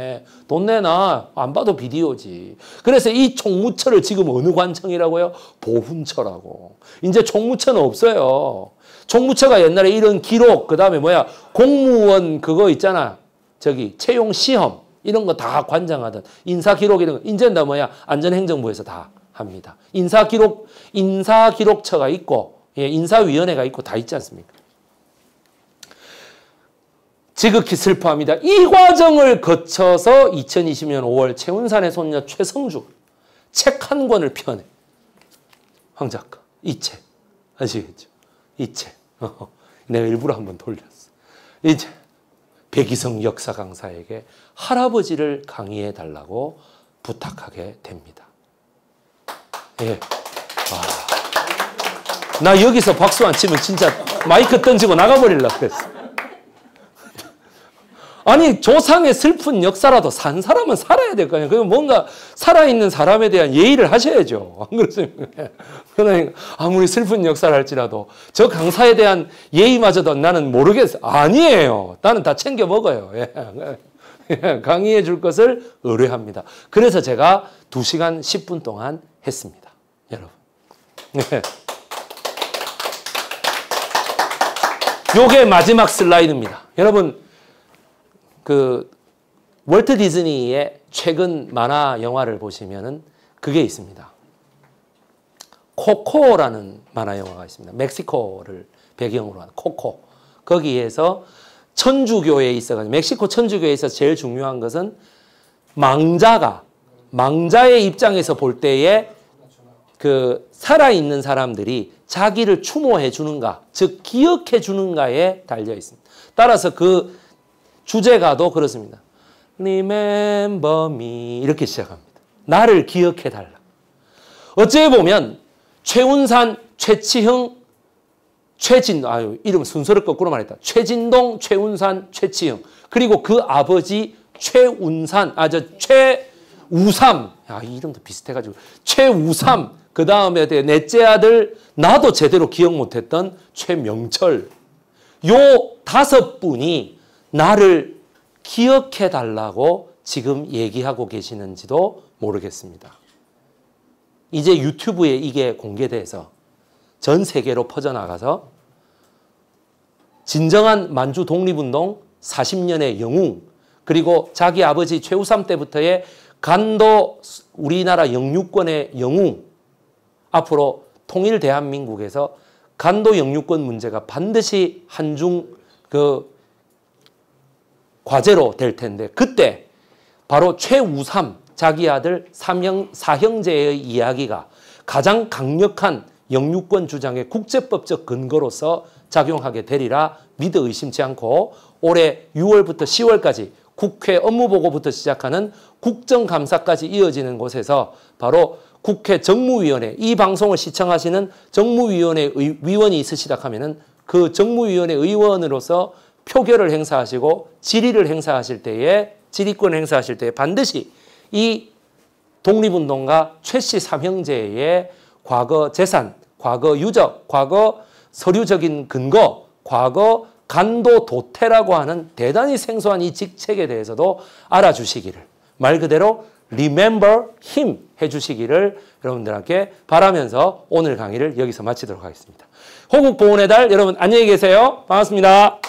돈 내놔. 안 봐도 비디오지. 그래서 이 총무처를 지금 어느 관청이라고요? 보훈처라고. 이제 총무처는 없어요. 총무처가 옛날에 이런 기록 그다음에 뭐야 공무원 그거 있잖아. 저기 채용 시험 이런 거 다 관장하던 인사 기록 이런 거 이제는 다 뭐야 안전행정부에서 다 합니다. 인사 기록 인사 기록처가 있고 예, 인사위원회가 있고 다 있지 않습니까? 지극히 슬퍼합니다. 이 과정을 거쳐서 2020년 5월 최운산의 손녀 최성주 책 한 권을 펴내 황 작가 이책 아시겠죠? 이 책. 내가 일부러 한번 돌렸어. 이 책. 백이성 역사 강사에게 할아버지를 강의해 달라고 부탁하게 됩니다. 예. 와. 아. 나 여기서 박수 안 치면 진짜 마이크 던지고 나가버리려고 했어. 아니 조상의 슬픈 역사라도 산 사람은 살아야 될 거 아니에요. 그럼 뭔가 살아있는 사람에 대한 예의를 하셔야죠. 안 그렇습니까? 그러니까 아무리 슬픈 역사를 할지라도 저 강사에 대한 예의마저도 나는 모르겠어. 아니에요. 나는 다 챙겨 먹어요. 예. 강의해 줄 것을 의뢰합니다. 그래서 제가 2시간 10분 동안 했습니다. 여러분. 예. 게 마지막 슬라이드입니다. 여러분 그 월트 디즈니의 최근 만화 영화를 보시면은 그게 있습니다. 코코라는 만화 영화가 있습니다. 멕시코를 배경으로 한 코코. 거기에서 천주교에 있어가지고 멕시코 천주교에 있 제일 중요한 것은 망자가 망자의 입장에서 볼 때에 그 살아있는 사람들이 자기를 추모해 주는가, 즉 기억해 주는가에 달려 있습니다. 따라서 그 주제가도 그렇습니다. Remember 네 me 이렇게 시작합니다. 나를 기억해 달라. 어찌 보면 최운산, 최치형, 최진 아유 이름 순서를 거꾸로 말했다. 최진동, 최운산, 최치형 그리고 그 아버지 최운산 아저 최우삼 아 이름도 비슷해가지고 최우삼 그 다음에 넷째 아들 나도 제대로 기억 못했던 최명철 요 다섯 분이 나를 기억해 달라고 지금 얘기하고 계시는지도 모르겠습니다. 이제 유튜브에 이게 공개돼서 전 세계로 퍼져나가서 진정한 만주 독립운동 40년의 영웅 그리고 자기 아버지 최우삼 때부터의 간도 우리나라 영유권의 영웅 앞으로 통일 대한민국에서 간도 영유권 문제가 반드시 한중 그 과제로 될 텐데 그때 바로 최우삼 자기 아들 삼형 사형제의 이야기가 가장 강력한 영유권 주장의 국제법적 근거로서 작용하게 되리라 믿어 의심치 않고 올해 6월부터 10월까지 국회 업무보고부터 시작하는 국정감사까지 이어지는 곳에서 바로 국회 정무위원회 이 방송을 시청하시는 정무위원회 위원이 있으시다 하면은 그 정무위원회 의원으로서 표결을 행사하시고 질의를 행사하실 때에 질의권 행사하실 때에 반드시 이 독립운동가 최 씨 삼형제의 과거 재산, 과거 유적, 과거 서류적인 근거, 과거 간도 도태라고 하는 대단히 생소한 이 직책에 대해서도 알아주시기를 말 그대로 remember him 해주시기를 여러분들한테 바라면서 오늘 강의를 여기서 마치도록 하겠습니다. 호국보훈의 달 여러분 안녕히 계세요. 반갑습니다.